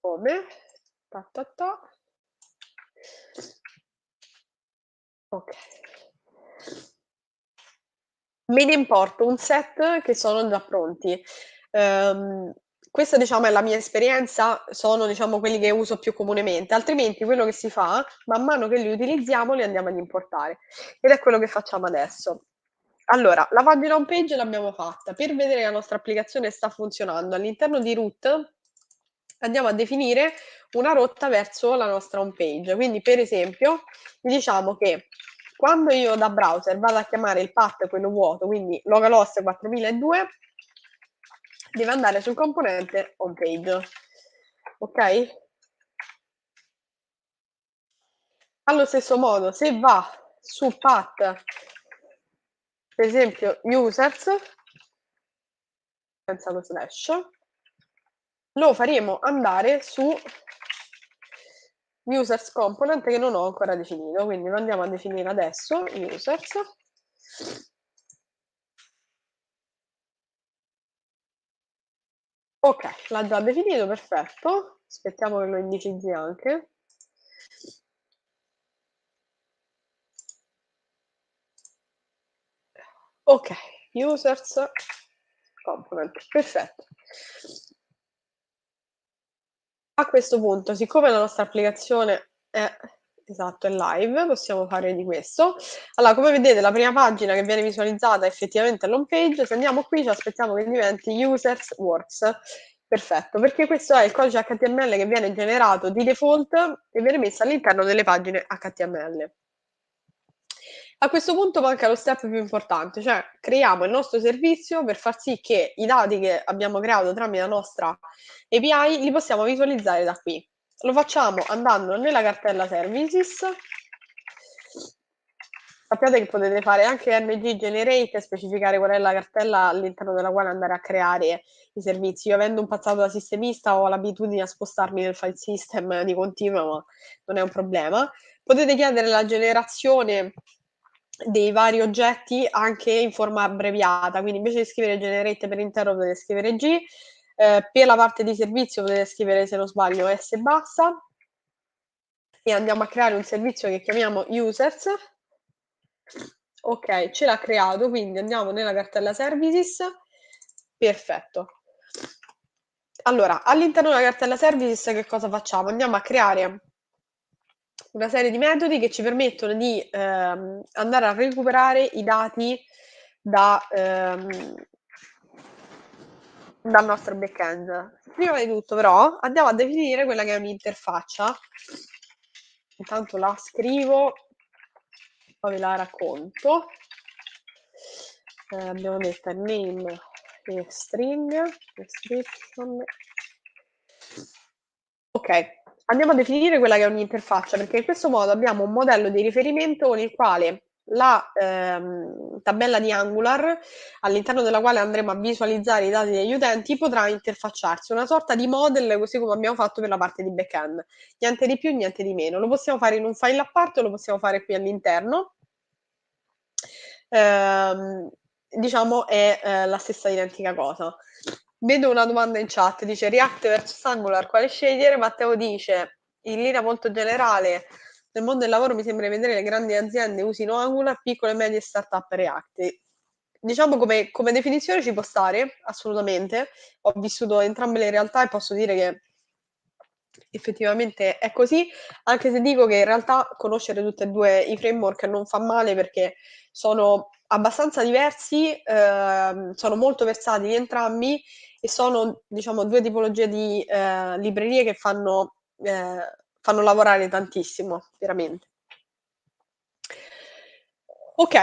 come. Ta, ta, ta. Ok. Me ne importo un set che sono già pronti. Ehm, questa diciamo è la mia esperienza, sono diciamo quelli che uso più comunemente, altrimenti quello che si fa, man mano che li utilizziamo li andiamo ad importare ed è quello che facciamo adesso. Allora, la pagina home page l'abbiamo fatta, per vedere la nostra applicazione sta funzionando all'interno di root andiamo a definire una rotta verso la nostra home page. Quindi, per esempio, diciamo che quando io da browser vado a chiamare il path, quello vuoto, quindi localhost 4002, deve andare sul componente home page. Ok? Allo stesso modo, se va su path, per esempio users, senza lo slash, lo faremo andare su users component che non ho ancora definito, quindi lo andiamo a definire adesso, users. Ok, l'ha già definito, perfetto. Aspettiamo che lo indicizzi anche. Ok, users component, perfetto. A questo punto, siccome la nostra applicazione è esatto, è live, possiamo fare di questo. Allora, come vedete, la prima pagina che viene visualizzata effettivamente è l'home page. Se andiamo qui, ci aspettiamo che diventi users works. Perfetto, perché questo è il codice HTML che viene generato di default e viene messo all'interno delle pagine HTML. A questo punto manca lo step più importante, cioè creiamo il nostro servizio per far sì che i dati che abbiamo creato tramite la nostra API li possiamo visualizzare da qui. Lo facciamo andando nella cartella services. Sappiate che potete fare anche ng generate e specificare qual è la cartella all'interno della quale andare a creare i servizi. Io avendo un passato da sistemista ho l'abitudine a spostarmi nel file system di continuo, ma non è un problema. Potete chiedere la generazione dei vari oggetti anche in forma abbreviata, quindi invece di scrivere generate per intero potete scrivere G, eh, per la parte di servizio potete scrivere se non sbaglio S bassa e andiamo a creare un servizio che chiamiamo users. Ok, ce l'ha creato, quindi andiamo nella cartella services. Perfetto. Allora, all'interno della cartella services che cosa facciamo? Andiamo a creare una serie di metodi che ci permettono di ehm, andare a recuperare i dati da, ehm, dal nostro backend. Prima di tutto, però, andiamo a definire quella che è un'interfaccia. Intanto la scrivo, poi ve la racconto. Eh, abbiamo detto name e string, description. Ok, andiamo a definire quella che è un'interfaccia, perché in questo modo abbiamo un modello di riferimento nel quale la ehm, tabella di Angular, all'interno della quale andremo a visualizzare i dati degli utenti, potrà interfacciarsi, una sorta di model così come abbiamo fatto per la parte di backend. Niente di più, niente di meno. Lo possiamo fare in un file a parte o lo possiamo fare qui all'interno. Ehm, diciamo è eh, la stessa identica cosa. Vedo una domanda in chat, dice React versus Angular, quale scegliere? Matteo dice, in linea molto generale, nel mondo del lavoro mi sembra vedere le grandi aziende usino Angular, piccole e medie startup React. Diciamo come, come definizione ci può stare, assolutamente. Ho vissuto entrambe le realtà e posso dire che effettivamente è così, anche se dico che in realtà conoscere tutti e due i framework non fa male perché sono abbastanza diversi, eh, sono molto versatili entrambi e sono diciamo due tipologie di eh, librerie che fanno, eh, fanno, lavorare tantissimo, veramente. Ok,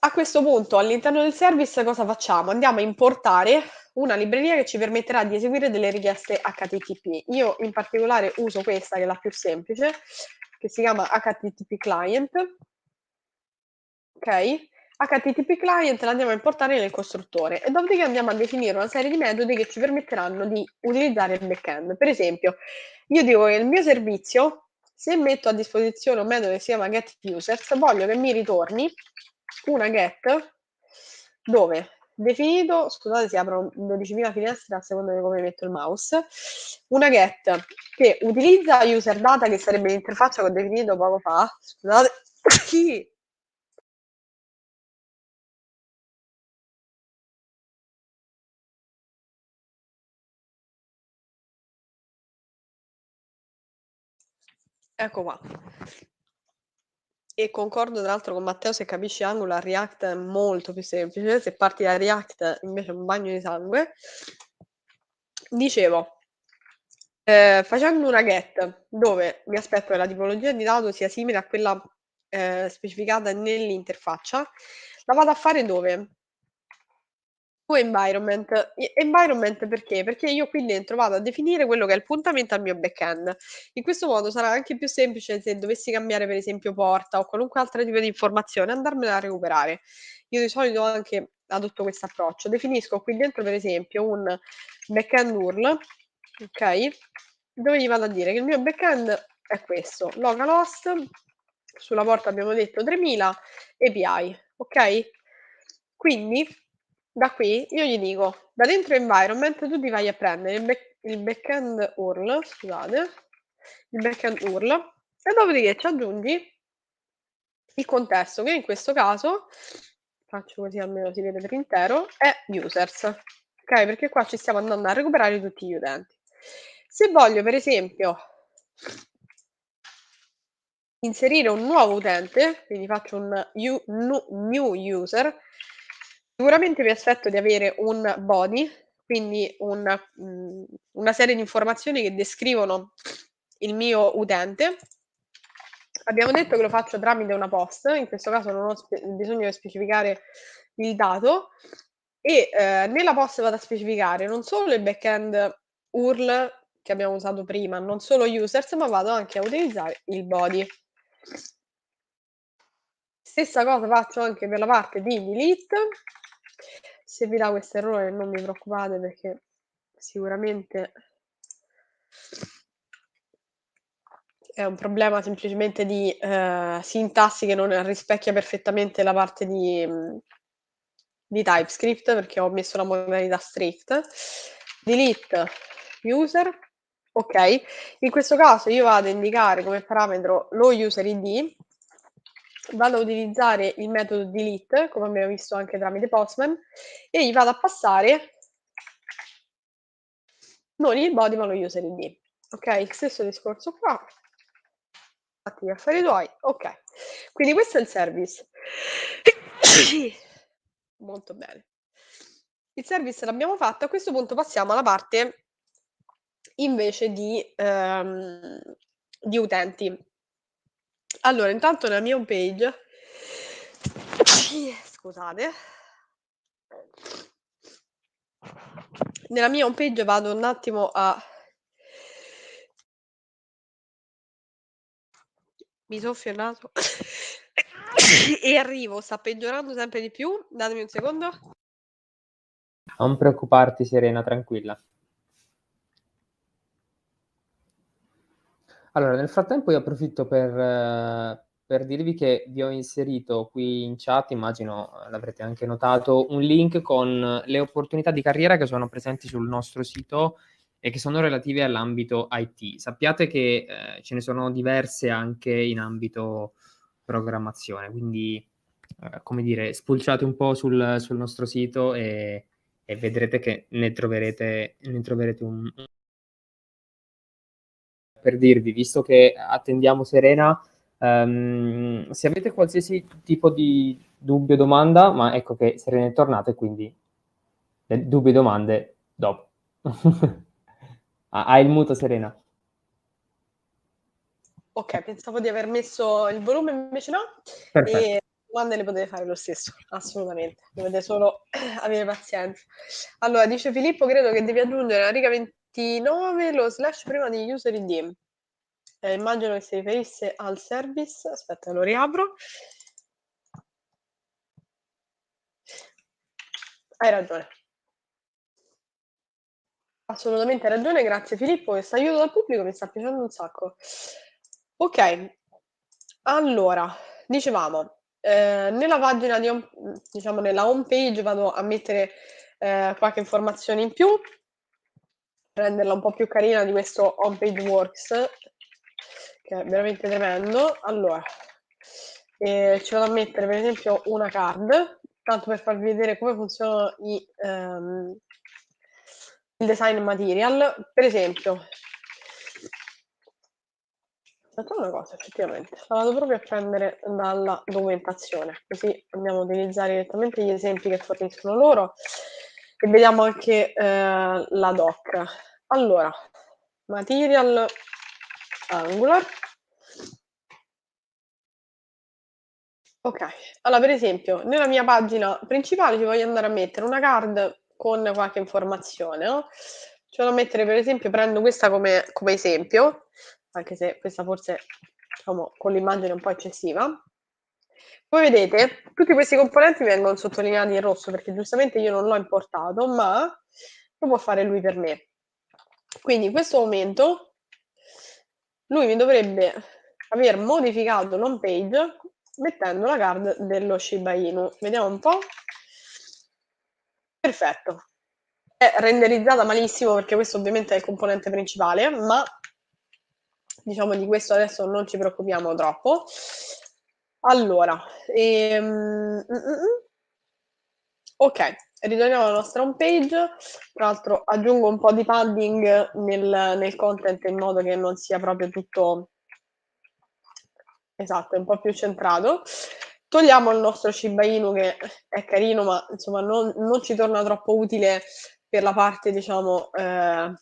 a questo punto all'interno del service cosa facciamo? Andiamo a importare una libreria che ci permetterà di eseguire delle richieste HTTP. Io in particolare uso questa che è la più semplice, che si chiama HTTP Client. Ok? HTTP client la andiamo a importare nel costruttore e dopodiché andiamo a definire una serie di metodi che ci permetteranno di utilizzare il backend. Per esempio, io dico che il mio servizio, se metto a disposizione un metodo che si chiama getUsers, voglio che mi ritorni una get dove definito, scusate si aprono 12.000 finestre a seconda di come metto il mouse, una get che utilizza user data che sarebbe l'interfaccia che ho definito poco fa, scusate, Ecco qua. E concordo tra l'altro con Matteo, se capisci Angular, React è molto più semplice, se parti da React invece è un bagno di sangue. Dicevo, eh, facendo una get dove mi aspetto che la tipologia di dato sia simile a quella eh, specificata nell'interfaccia, la vado a fare dove? O environment. Environment perché? Perché io qui dentro vado a definire quello che è il puntamento al mio backend. In questo modo sarà anche più semplice se dovessi cambiare, per esempio, porta o qualunque altro tipo di informazione, andarmela a recuperare. Io di solito anche adotto questo approccio. Definisco qui dentro, per esempio, un backend URL, ok? Dove gli vado a dire che il mio backend è questo, localhost, sulla porta abbiamo detto 3000, API, ok? Quindi da qui io gli dico, da dentro environment tu ti vai a prendere il, back- il backend URL, scusate, il backend URL, e dopodiché ci aggiungi il contesto, che in questo caso, faccio così almeno si vede per intero, è users, ok? Perché qua ci stiamo andando a recuperare tutti gli utenti. Se voglio, per esempio, inserire un nuovo utente, quindi faccio un new user, Sicuramente mi aspetto di avere un body, quindi una, mm, una serie di informazioni che descrivono il mio utente. Abbiamo detto che lo faccio tramite una post, in questo caso non ho spe- bisogno di specificare il dato e eh, nella post vado a specificare non solo il backend URL che abbiamo usato prima, non solo users, ma vado anche a utilizzare il body. Stessa cosa faccio anche per la parte di delete. Se vi dà questo errore non vi preoccupate perché sicuramente è un problema semplicemente di eh, sintassi che non rispecchia perfettamente la parte di, mm, di TypeScript perché ho messo la modalità strict. Delete user. Ok, in questo caso io vado a indicare come parametro lo user ID vado ad utilizzare il metodo delete, come abbiamo visto anche tramite Postman, e gli vado a passare non il body ma lo user ID. Ok, il stesso discorso qua. Fatti gli affari tuoi. Ok, quindi questo è il service. Molto bene. Il service l'abbiamo fatto, a questo punto passiamo alla parte invece di, ehm, di utenti. Allora, intanto nella mia home page eh, scusate. Nella mia home page vado un attimo a mi soffio il naso e arrivo, sta peggiorando sempre di più. Datemi un secondo. Non preoccuparti, Serena, tranquilla. Allora, nel frattempo io approfitto per, eh, per dirvi che vi ho inserito qui in chat, immagino eh, l'avrete anche notato, un link con le opportunità di carriera che sono presenti sul nostro sito e che sono relative all'ambito IT. Sappiate che eh, ce ne sono diverse anche in ambito programmazione, quindi eh, come dire, spulciate un po' sul, sul nostro sito e, e, vedrete che ne troverete, ne troverete un per dirvi, visto che attendiamo Serena, um, se avete qualsiasi tipo di dubbio o domanda, ma ecco che Serena è tornata e quindi dubbi e domande dopo. hai il muto Serena. Ok, pensavo di aver messo il volume, invece no. Perfetto. E domande le potete fare lo stesso, assolutamente. Dovete solo avere pazienza. Allora, dice Filippo, credo che devi aggiungere la riga 20 29 lo slash prima di user ID. Eh, immagino che si riferisse al service. Aspetta, lo riapro. Hai ragione. Assolutamente hai ragione, grazie Filippo, questo aiuto dal pubblico mi sta piacendo un sacco. Ok, allora, dicevamo, eh, nella pagina di, diciamo nella home page vado a mettere eh, qualche informazione in più, renderla un po' più carina di questo homepage works che è veramente tremendo allora eh, ci vado a mettere per esempio una card tanto per farvi vedere come funzionano i, ehm, il design material per esempio aspetta una cosa effettivamente la vado proprio a prendere dalla documentazione così andiamo a utilizzare direttamente gli esempi che forniscono loro e vediamo anche eh, la doc allora, material Angular. Ok, allora per esempio nella mia pagina principale ci voglio andare a mettere una card con qualche informazione, no? Ci vado a mettere per esempio, prendo questa come, come esempio, anche se questa forse diciamo con l'immagine un po' eccessiva. Come vedete tutti questi componenti vengono sottolineati in rosso perché giustamente io non l'ho importato, ma lo può fare lui per me. Quindi in questo momento lui mi dovrebbe aver modificato l'home page mettendo la card dello Shiba Inu. Vediamo un po'. Perfetto. È renderizzata malissimo perché questo ovviamente è il componente principale, ma diciamo di questo adesso non ci preoccupiamo troppo. Allora, ehm, mm, mm, mm. ok, ritorniamo alla nostra home page. Tra l'altro aggiungo un po' di padding nel, nel content in modo che non sia proprio tutto esatto, è un po' più centrato. Togliamo il nostro Shiba Inu che è carino, ma insomma non, non ci torna troppo utile per la parte, diciamo, eh,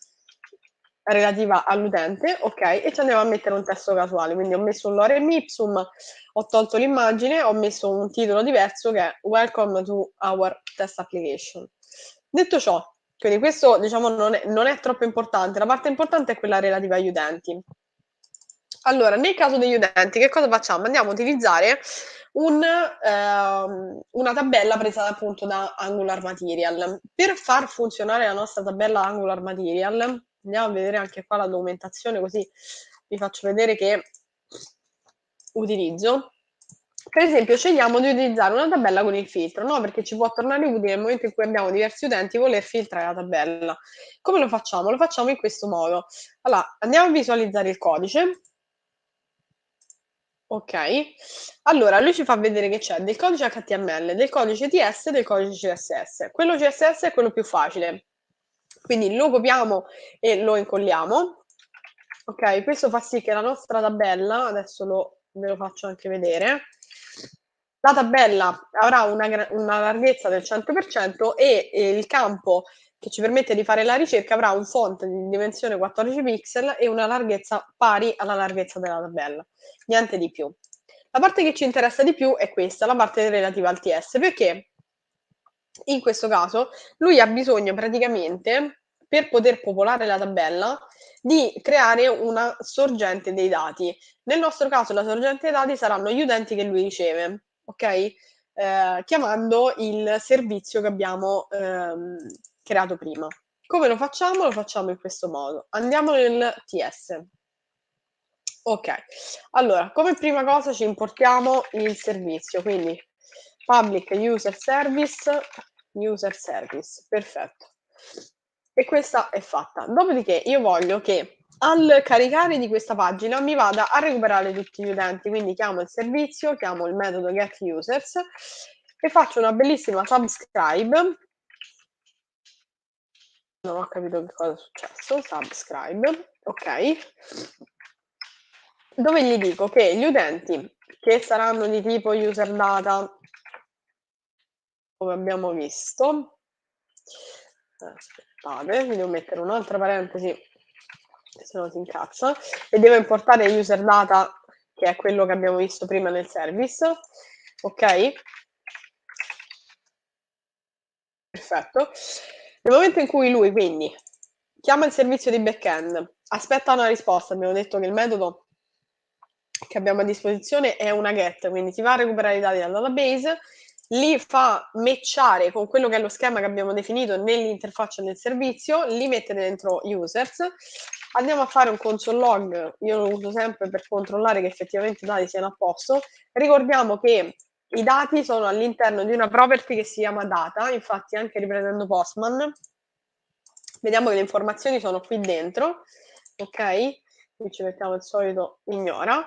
relativa all'utente, ok? E ci andiamo a mettere un testo casuale, quindi ho messo un lorem ipsum, ho tolto l'immagine, ho messo un titolo diverso che è Welcome to our test application. Detto ciò, quindi questo diciamo non è, non è troppo importante, la parte importante è quella relativa agli utenti. Allora, nel caso degli utenti, che cosa facciamo? Andiamo a utilizzare un, eh, una tabella presa appunto da Angular Material. Per far funzionare la nostra tabella Angular Material, andiamo a vedere anche qua la documentazione, così vi faccio vedere che utilizzo per esempio, scegliamo di utilizzare una tabella con il filtro, no? Perché ci può tornare utile nel momento in cui abbiamo diversi utenti voler filtrare la tabella. Come lo facciamo? Lo facciamo in questo modo. Allora, andiamo a visualizzare il codice. Ok, allora lui ci fa vedere che c'è del codice HTML, del codice TS e del codice CSS. Quello CSS è quello più facile, quindi lo copiamo e lo incolliamo. Ok, questo fa sì che la nostra tabella, adesso lo, ve lo faccio anche vedere, la tabella avrà una, una larghezza del 100% e, il campo che ci permette di fare la ricerca avrà un font di dimensione 14 pixel e una larghezza pari alla larghezza della tabella, niente di più. La parte che ci interessa di più è questa, la parte relativa al TS, perché in questo caso lui ha bisogno praticamente, per poter popolare la tabella, di creare una sorgente dei dati. Nel nostro caso la sorgente dei dati saranno gli utenti che lui riceve ok? Eh, chiamando il servizio che abbiamo ehm, creato prima. Come lo facciamo? Lo facciamo in questo modo. Andiamo nel TS. Ok, allora, come prima cosa ci importiamo il servizio, quindi public user service, user service, perfetto. E questa è fatta. Dopodiché io voglio che al caricare di questa pagina mi vada a recuperare tutti gli utenti, quindi chiamo il servizio, chiamo il metodo getUsers e faccio una bellissima subscribe. Non ho capito che cosa è successo, subscribe, ok. Dove gli dico che gli utenti che saranno di tipo user data, come abbiamo visto, aspettate, vi devo mettere un'altra parentesi se no si incazza, e devo importare user data, che è quello che abbiamo visto prima nel service, ok? Perfetto. Nel momento in cui lui quindi chiama il servizio di backend, aspetta una risposta, abbiamo detto che il metodo che abbiamo a disposizione è una get, quindi si va a recuperare i dati dal database, li fa matchare con quello che è lo schema che abbiamo definito nell'interfaccia del servizio, li mette dentro users andiamo a fare un console log, io lo uso sempre per controllare che effettivamente i dati siano a posto, ricordiamo che i dati sono all'interno di una property che si chiama data, infatti anche riprendendo Postman, vediamo che le informazioni sono qui dentro, ok? Qui ci mettiamo il solito ignora.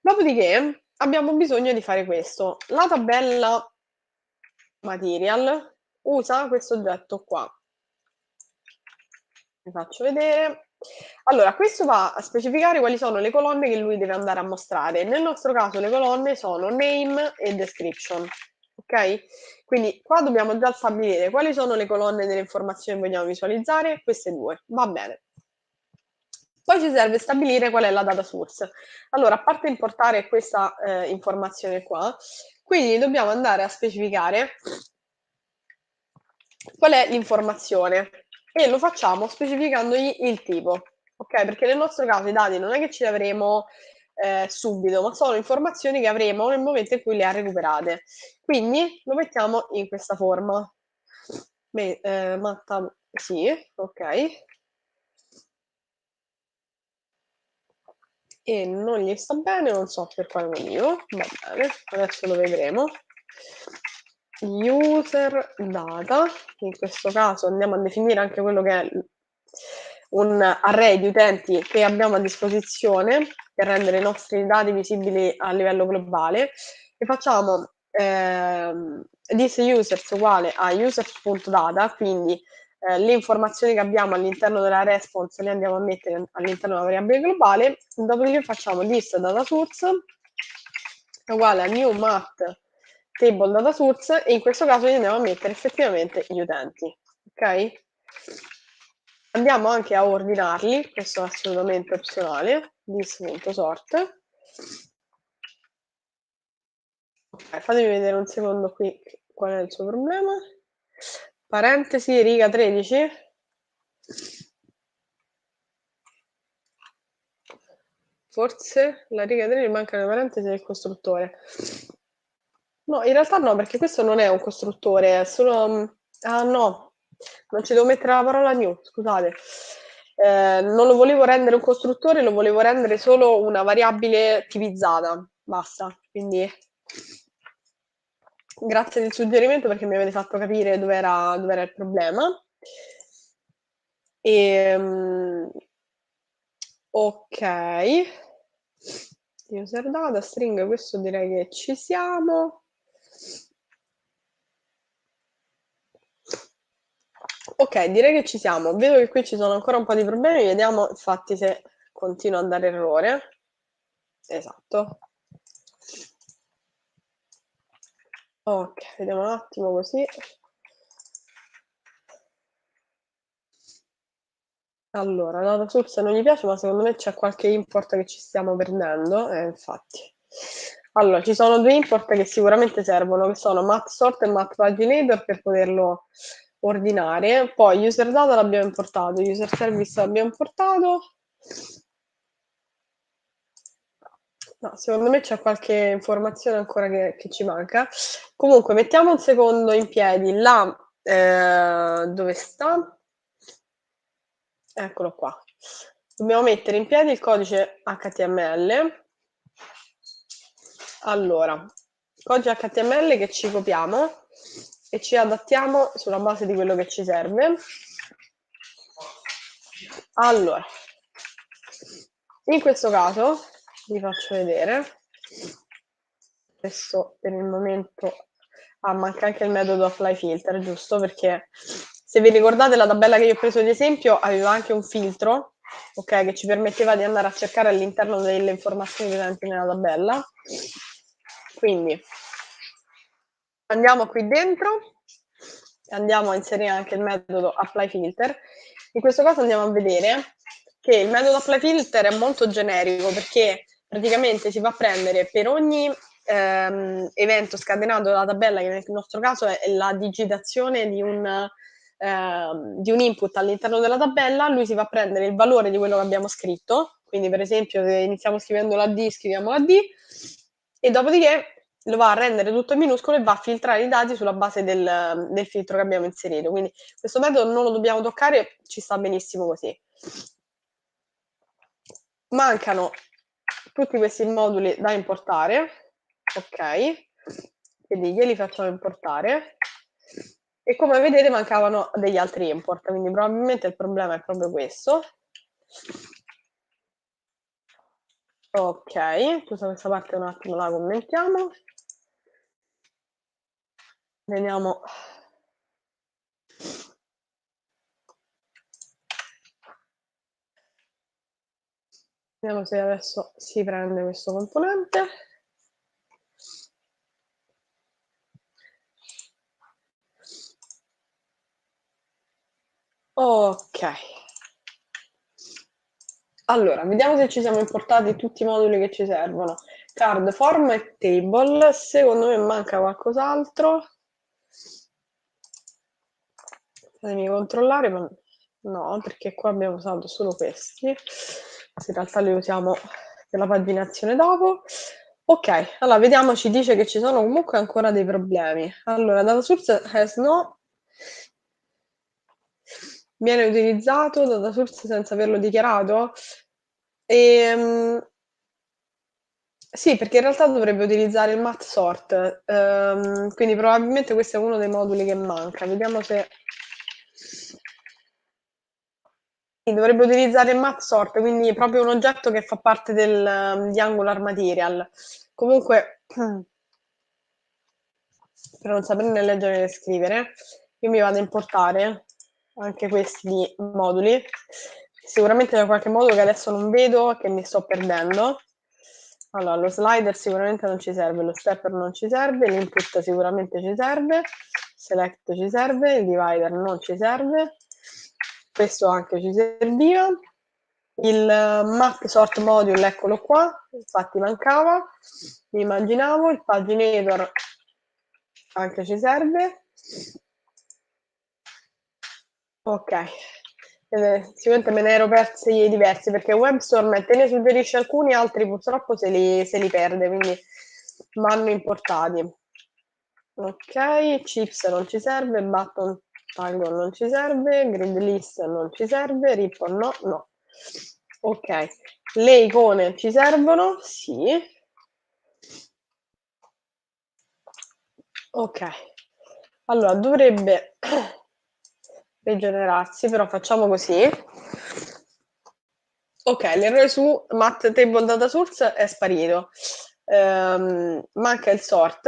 Dopodiché abbiamo bisogno di fare questo. La tabella material usa questo oggetto qua. Vi faccio vedere. Allora, questo va a specificare quali sono le colonne che lui deve andare a mostrare. Nel nostro caso le colonne sono name e description. Ok? Quindi qua dobbiamo già stabilire quali sono le colonne delle informazioni che vogliamo visualizzare, queste due. Va bene. Poi ci serve stabilire qual è la data source. Allora, a parte importare questa eh, informazione qua, quindi dobbiamo andare a specificare qual è l'informazione e lo facciamo specificandogli il tipo, ok? Perché nel nostro caso i dati non è che ce li avremo eh, subito, ma sono informazioni che avremo nel momento in cui le ha recuperate. Quindi lo mettiamo in questa forma. Me, eh, matta, sì, ok. E non gli sta bene, non so per quale motivo, va bene, adesso lo vedremo user data, in questo caso andiamo a definire anche quello che è un array di utenti che abbiamo a disposizione per rendere i nostri dati visibili a livello globale e facciamo eh, this users uguale a users.data, quindi eh, le informazioni che abbiamo all'interno della response le andiamo a mettere all'interno della variabile globale, dopodiché facciamo this data source uguale a new mat table data source e in questo caso gli andiamo a mettere effettivamente gli utenti. Ok? Andiamo anche a ordinarli, questo è assolutamente opzionale, this.sort. Okay, fatemi vedere un secondo qui qual è il suo problema. Parentesi, riga 13. Forse la riga 13 manca una parentesi del costruttore. No, in realtà no, perché questo non è un costruttore, è solo... Mm, ah no, non ci devo mettere la parola new, scusate. Eh, non lo volevo rendere un costruttore, lo volevo rendere solo una variabile tipizzata, basta. Quindi grazie del suggerimento perché mi avete fatto capire dove era, dove era il problema. E, ehm, ok, user data, string, questo direi che ci siamo. ok, direi che ci siamo. Vedo che qui ci sono ancora un po' di problemi, vediamo infatti se continua a dare errore. Esatto. Ok, vediamo un attimo così. Allora, la datasource non gli piace, ma secondo me c'è qualche import che ci stiamo perdendo, eh, infatti. Allora, ci sono due import che sicuramente servono, che sono MathSort e MathPaginator per poterlo ordinare. Poi user data l'abbiamo importato, user service l'abbiamo importato. No, secondo me c'è qualche informazione ancora che, che, ci manca. Comunque, mettiamo un secondo in piedi la... Eh, dove sta? Eccolo qua. Dobbiamo mettere in piedi il codice HTML. Allora, codice HTML che ci copiamo e ci adattiamo sulla base di quello che ci serve. Allora, in questo caso vi faccio vedere, adesso per il momento ah, manca anche il metodo apply filter, giusto? Perché se vi ricordate la tabella che io ho preso di esempio aveva anche un filtro ok, che ci permetteva di andare a cercare all'interno delle informazioni presenti nella tabella. Quindi Andiamo qui dentro e andiamo a inserire anche il metodo apply filter. In questo caso andiamo a vedere che il metodo apply filter è molto generico perché praticamente si va a prendere per ogni ehm, evento scatenato dalla tabella, che nel nostro caso è la digitazione di un, ehm, di un input all'interno della tabella, lui si va a prendere il valore di quello che abbiamo scritto, quindi per esempio se iniziamo scrivendo la D, scriviamo la D, e dopodiché lo va a rendere tutto minuscolo e va a filtrare i dati sulla base del, del filtro che abbiamo inserito. Quindi questo metodo non lo dobbiamo toccare, ci sta benissimo così. Mancano tutti questi moduli da importare, ok? Quindi glieli facciamo importare. E come vedete mancavano degli altri import, quindi probabilmente il problema è proprio questo. Ok, scusa questa parte un attimo la commentiamo. Vediamo. Vediamo se adesso si prende questo componente. Ok. Allora, vediamo se ci siamo importati tutti i moduli che ci servono. Card, form e table. Secondo me manca qualcos'altro. Fatemi controllare, ma no, perché qua abbiamo usato solo questi. In realtà li usiamo per la paginazione dopo. Ok, allora vediamo, ci dice che ci sono comunque ancora dei problemi. Allora, data source has no viene utilizzato data source senza averlo dichiarato? E, ehm, sì, perché in realtà dovrebbe utilizzare il mat sort, um, quindi probabilmente questo è uno dei moduli che manca. Vediamo se dovrebbe utilizzare map sort, quindi proprio un oggetto che fa parte del, um, di Angular Material. Comunque, per non saperne leggere né scrivere, io mi vado a importare anche questi moduli, sicuramente da qualche modo che adesso non vedo, che mi sto perdendo. Allora, lo slider sicuramente non ci serve, lo stepper non ci serve, l'input sicuramente ci serve, select ci serve, il divider non ci serve, questo anche ci serviva. Il eh, map sort module, eccolo qua, infatti mancava, mi immaginavo, il paginator anche ci serve. Ok, eh, sicuramente me ne ero persi diversi perché WebStorm te ne suggerisce alcuni, altri purtroppo se li, se li perde, quindi vanno importati. Ok, chips non ci serve, button Tango non ci serve, Gridlist non ci serve, rip no, no. Ok, le icone ci servono? Sì. Ok, allora dovrebbe rigenerarsi, però facciamo così. Ok, l'errore su mat table data source è sparito. Ehm, manca il sort.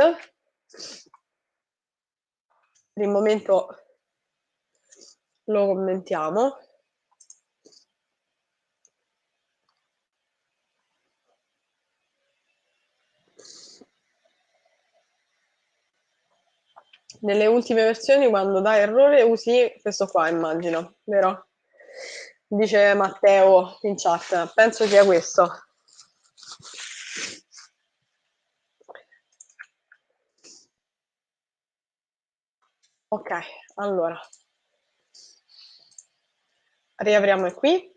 Per il momento lo commentiamo. Nelle ultime versioni quando dà errore usi questo qua, immagino, vero? Dice Matteo in chat, penso sia questo. Ok, allora riapriamo qui.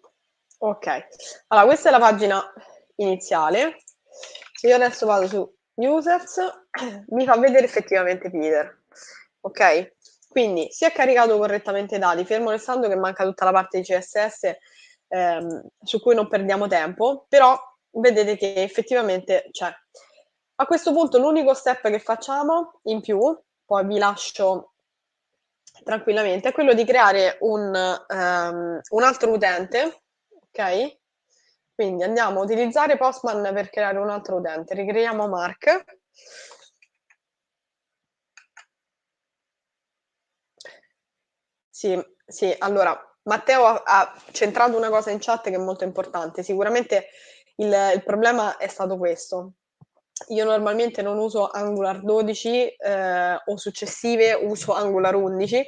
Ok, allora questa è la pagina iniziale. Se io adesso vado su users, mi fa vedere effettivamente Peter. Ok, quindi si è caricato correttamente i dati, fermo restando che manca tutta la parte di CSS ehm, su cui non perdiamo tempo, però vedete che effettivamente c'è. A questo punto l'unico step che facciamo in più, poi vi lascio tranquillamente, è quello di creare un, um, un altro utente, ok? Quindi andiamo a utilizzare Postman per creare un altro utente. Ricreiamo Mark. Sì, sì, allora, Matteo ha, ha, centrato una cosa in chat che è molto importante. Sicuramente il, il problema è stato questo io normalmente non uso Angular 12 eh, o successive, uso Angular 11,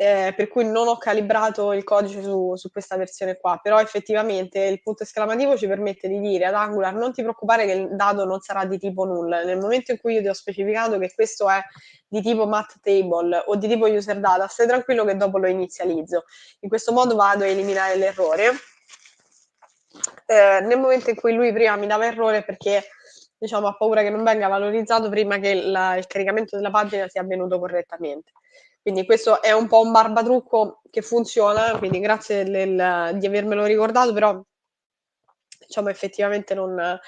eh, per cui non ho calibrato il codice su, su, questa versione qua, però effettivamente il punto esclamativo ci permette di dire ad Angular non ti preoccupare che il dado non sarà di tipo null, nel momento in cui io ti ho specificato che questo è di tipo mat table o di tipo user data, stai tranquillo che dopo lo inizializzo. In questo modo vado a eliminare l'errore. Eh, nel momento in cui lui prima mi dava errore perché diciamo, ha paura che non venga valorizzato prima che la, il caricamento della pagina sia avvenuto correttamente. Quindi questo è un po' un barbatrucco che funziona, quindi grazie del, di avermelo ricordato, però diciamo effettivamente non, eh,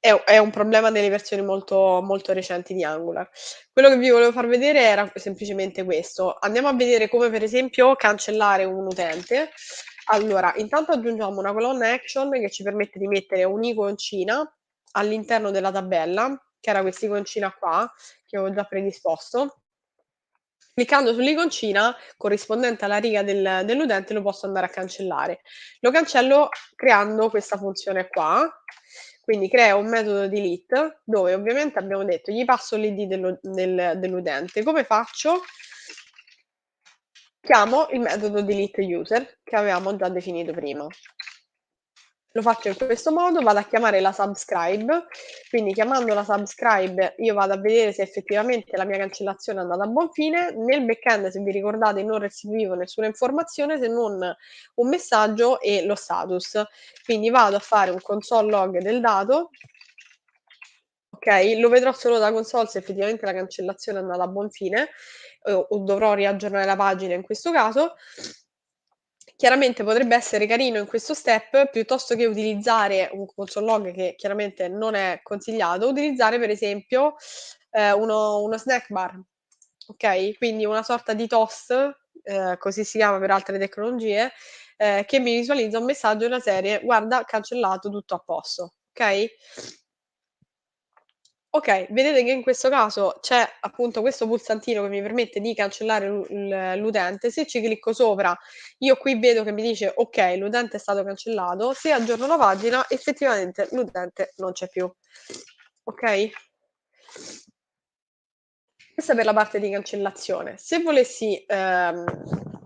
è, è, un problema delle versioni molto, molto recenti di Angular. Quello che vi volevo far vedere era semplicemente questo. Andiamo a vedere come per esempio cancellare un utente. Allora, intanto aggiungiamo una colonna action che ci permette di mettere un'iconcina all'interno della tabella, che era questa iconcina qua, che avevo già predisposto, cliccando sull'iconcina corrispondente alla riga del, dell'utente lo posso andare a cancellare. Lo cancello creando questa funzione qua, quindi creo un metodo delete dove ovviamente abbiamo detto gli passo l'id dello, del, dell'utente. Come faccio? Chiamo il metodo delete user che avevamo già definito prima. Lo faccio in questo modo, vado a chiamare la subscribe, quindi chiamando la subscribe io vado a vedere se effettivamente la mia cancellazione è andata a buon fine. Nel backend, se vi ricordate, non restituivo nessuna informazione se non un messaggio e lo status. Quindi vado a fare un console log del dato ok? Lo vedrò solo da console se effettivamente la cancellazione è andata a buon fine eh, o dovrò riaggiornare la pagina in questo caso Chiaramente potrebbe essere carino in questo step, piuttosto che utilizzare un console log che chiaramente non è consigliato, utilizzare per esempio eh, uno, uno snack bar, ok? Quindi una sorta di toast, eh, così si chiama per altre tecnologie, eh, che mi visualizza un messaggio della serie guarda cancellato tutto a posto, ok? Ok, vedete che in questo caso c'è appunto questo pulsantino che mi permette di cancellare l'u l'utente. Se ci clicco sopra, io qui vedo che mi dice: ok, l'utente è stato cancellato". Se aggiorno la pagina, effettivamente l'utente non c'è più. Ok? Questa per la parte di cancellazione. Se volessi, ehm,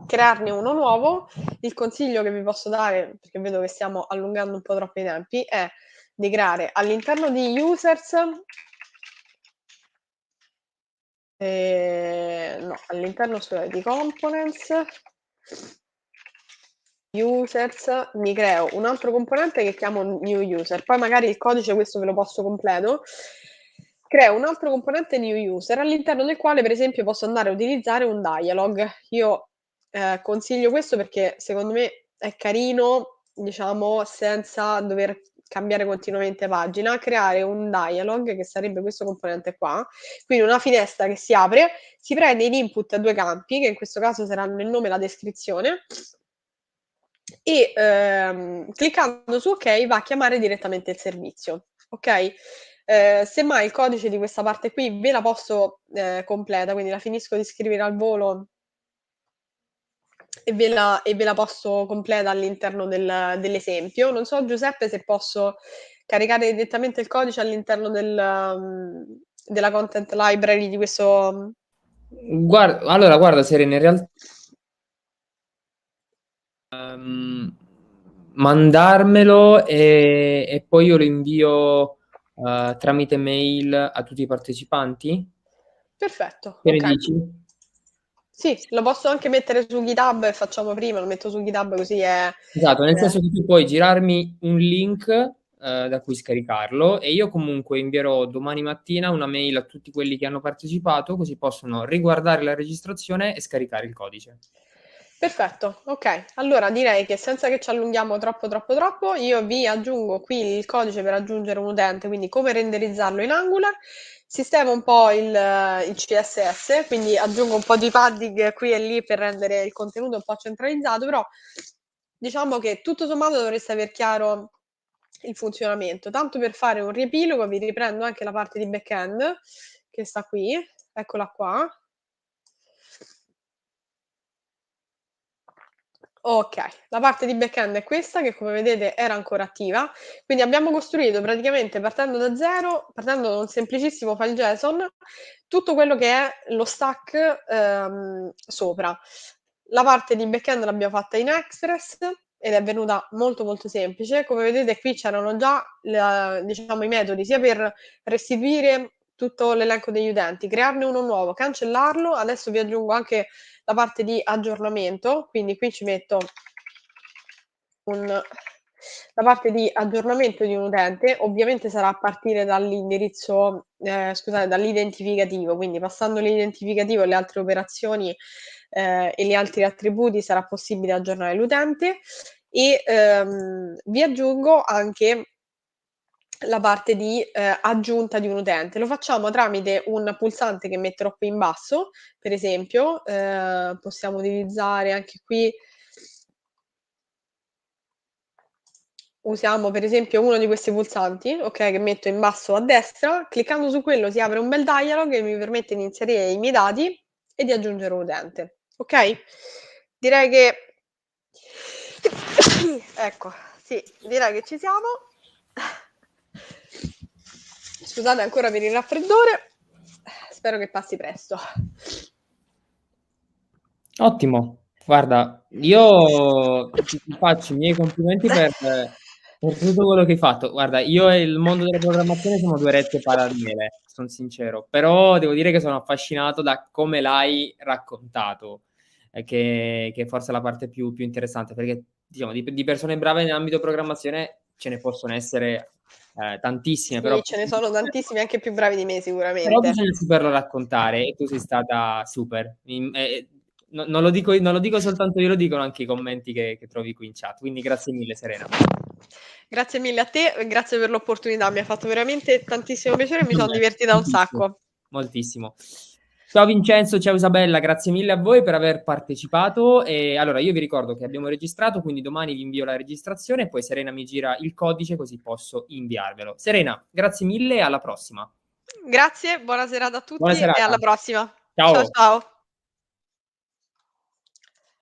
crearne uno nuovo, il consiglio che vi posso dare, perché vedo che stiamo allungando un po' troppo i tempi, è di creare all'interno di users eh, no, all'interno scusate, di components users mi creo un altro componente che chiamo new user, poi magari il codice questo ve lo posso completo, creo un altro componente new user all'interno del quale per esempio posso andare a utilizzare un dialog. Io eh, consiglio questo perché secondo me è carino, diciamo, senza dover cambiare continuamente pagina, creare un dialog che sarebbe questo componente qua, quindi una finestra che si apre, si prende in input due campi che in questo caso saranno il nome e la descrizione e ehm, cliccando su ok va a chiamare direttamente il servizio, ok? Eh, semmai il codice di questa parte qui ve la posso eh, completa, quindi la finisco di scrivere al volo e ve, la, e ve la, posso completa all'interno del, dell'esempio. Non so, Giuseppe, se posso caricare direttamente il codice all'interno del, mm, della content library di questo. Mm. Guarda, allora, guarda, Serena, in realtà. Um, ehm, mandarmelo e, e, poi io lo invio uh, tramite mail a tutti i partecipanti. Perfetto. Che okay. dici? Sì, lo posso anche mettere su GitHub e facciamo prima, lo metto su GitHub così è... Esatto, nel senso che tu puoi girarmi un link eh, da cui scaricarlo e io comunque invierò domani mattina una mail a tutti quelli che hanno partecipato così possono riguardare la registrazione e scaricare il codice. Perfetto, ok. Allora direi che senza che ci allunghiamo troppo troppo troppo, io vi aggiungo qui il codice per aggiungere un utente, quindi come renderizzarlo in Angular Sistemo un po' il, eh, il, CSS, quindi aggiungo un po' di padding qui e lì per rendere il contenuto un po' centralizzato, però diciamo che tutto sommato dovreste aver chiaro il funzionamento. Tanto per fare un riepilogo vi riprendo anche la parte di backend che sta qui, eccola qua, Ok, la parte di backend è questa che come vedete era ancora attiva, quindi abbiamo costruito praticamente partendo da zero, partendo da un semplicissimo file JSON, tutto quello che è lo stack ehm, sopra. La parte di backend l'abbiamo fatta in Express ed è venuta molto molto semplice, come vedete qui c'erano già la, diciamo, i metodi sia per restituire tutto l'elenco degli utenti, crearne uno nuovo, cancellarlo, adesso vi aggiungo anche la parte di aggiornamento, quindi qui ci metto un, la parte di aggiornamento di un utente, ovviamente sarà a partire dall'indirizzo, eh, scusate, dall'identificativo, quindi passando l'identificativo e le altre operazioni eh, e gli altri attributi sarà possibile aggiornare l'utente e ehm, vi aggiungo anche la parte di eh, aggiunta di un utente. Lo facciamo tramite un pulsante che metterò qui in basso, per esempio, eh, possiamo utilizzare anche qui, usiamo per esempio uno di questi pulsanti, ok, che metto in basso a destra, cliccando su quello si apre un bel dialog che mi permette di inserire i miei dati e di aggiungere un utente, ok? Direi che... ecco, sì, direi che ci siamo. Scusate ancora per il raffreddore, spero che passi presto. Ottimo, guarda, io ti faccio i miei complimenti per, per tutto quello che hai fatto. Guarda, io e il mondo della programmazione siamo due rette parallele, sono sincero, però devo dire che sono affascinato da come l'hai raccontato, eh, che, che, è forse la parte più, più interessante, perché diciamo di, di persone brave nell'ambito programmazione ce ne possono essere eh, tantissime. Sì, però... ce ne sono tantissime, anche più bravi di me sicuramente. Però bisogna saperlo raccontare e tu sei stata super. eh, no, non, lo dico, non, lo dico, soltanto io, lo dicono anche i commenti che, che trovi qui in chat. Quindi grazie mille Serena. Grazie mille a te, grazie per l'opportunità, mi ha fatto veramente tantissimo piacere, e mi sono divertita un sacco. Moltissimo. Ciao Vincenzo, ciao Isabella, grazie mille a voi per aver partecipato. E allora io vi ricordo che abbiamo registrato, quindi domani vi invio la registrazione e poi Serena mi gira il codice così posso inviarvelo. Serena, grazie mille e alla prossima. Grazie, buona serata a tutti buona e alla prossima. Ciao ciao. ciao.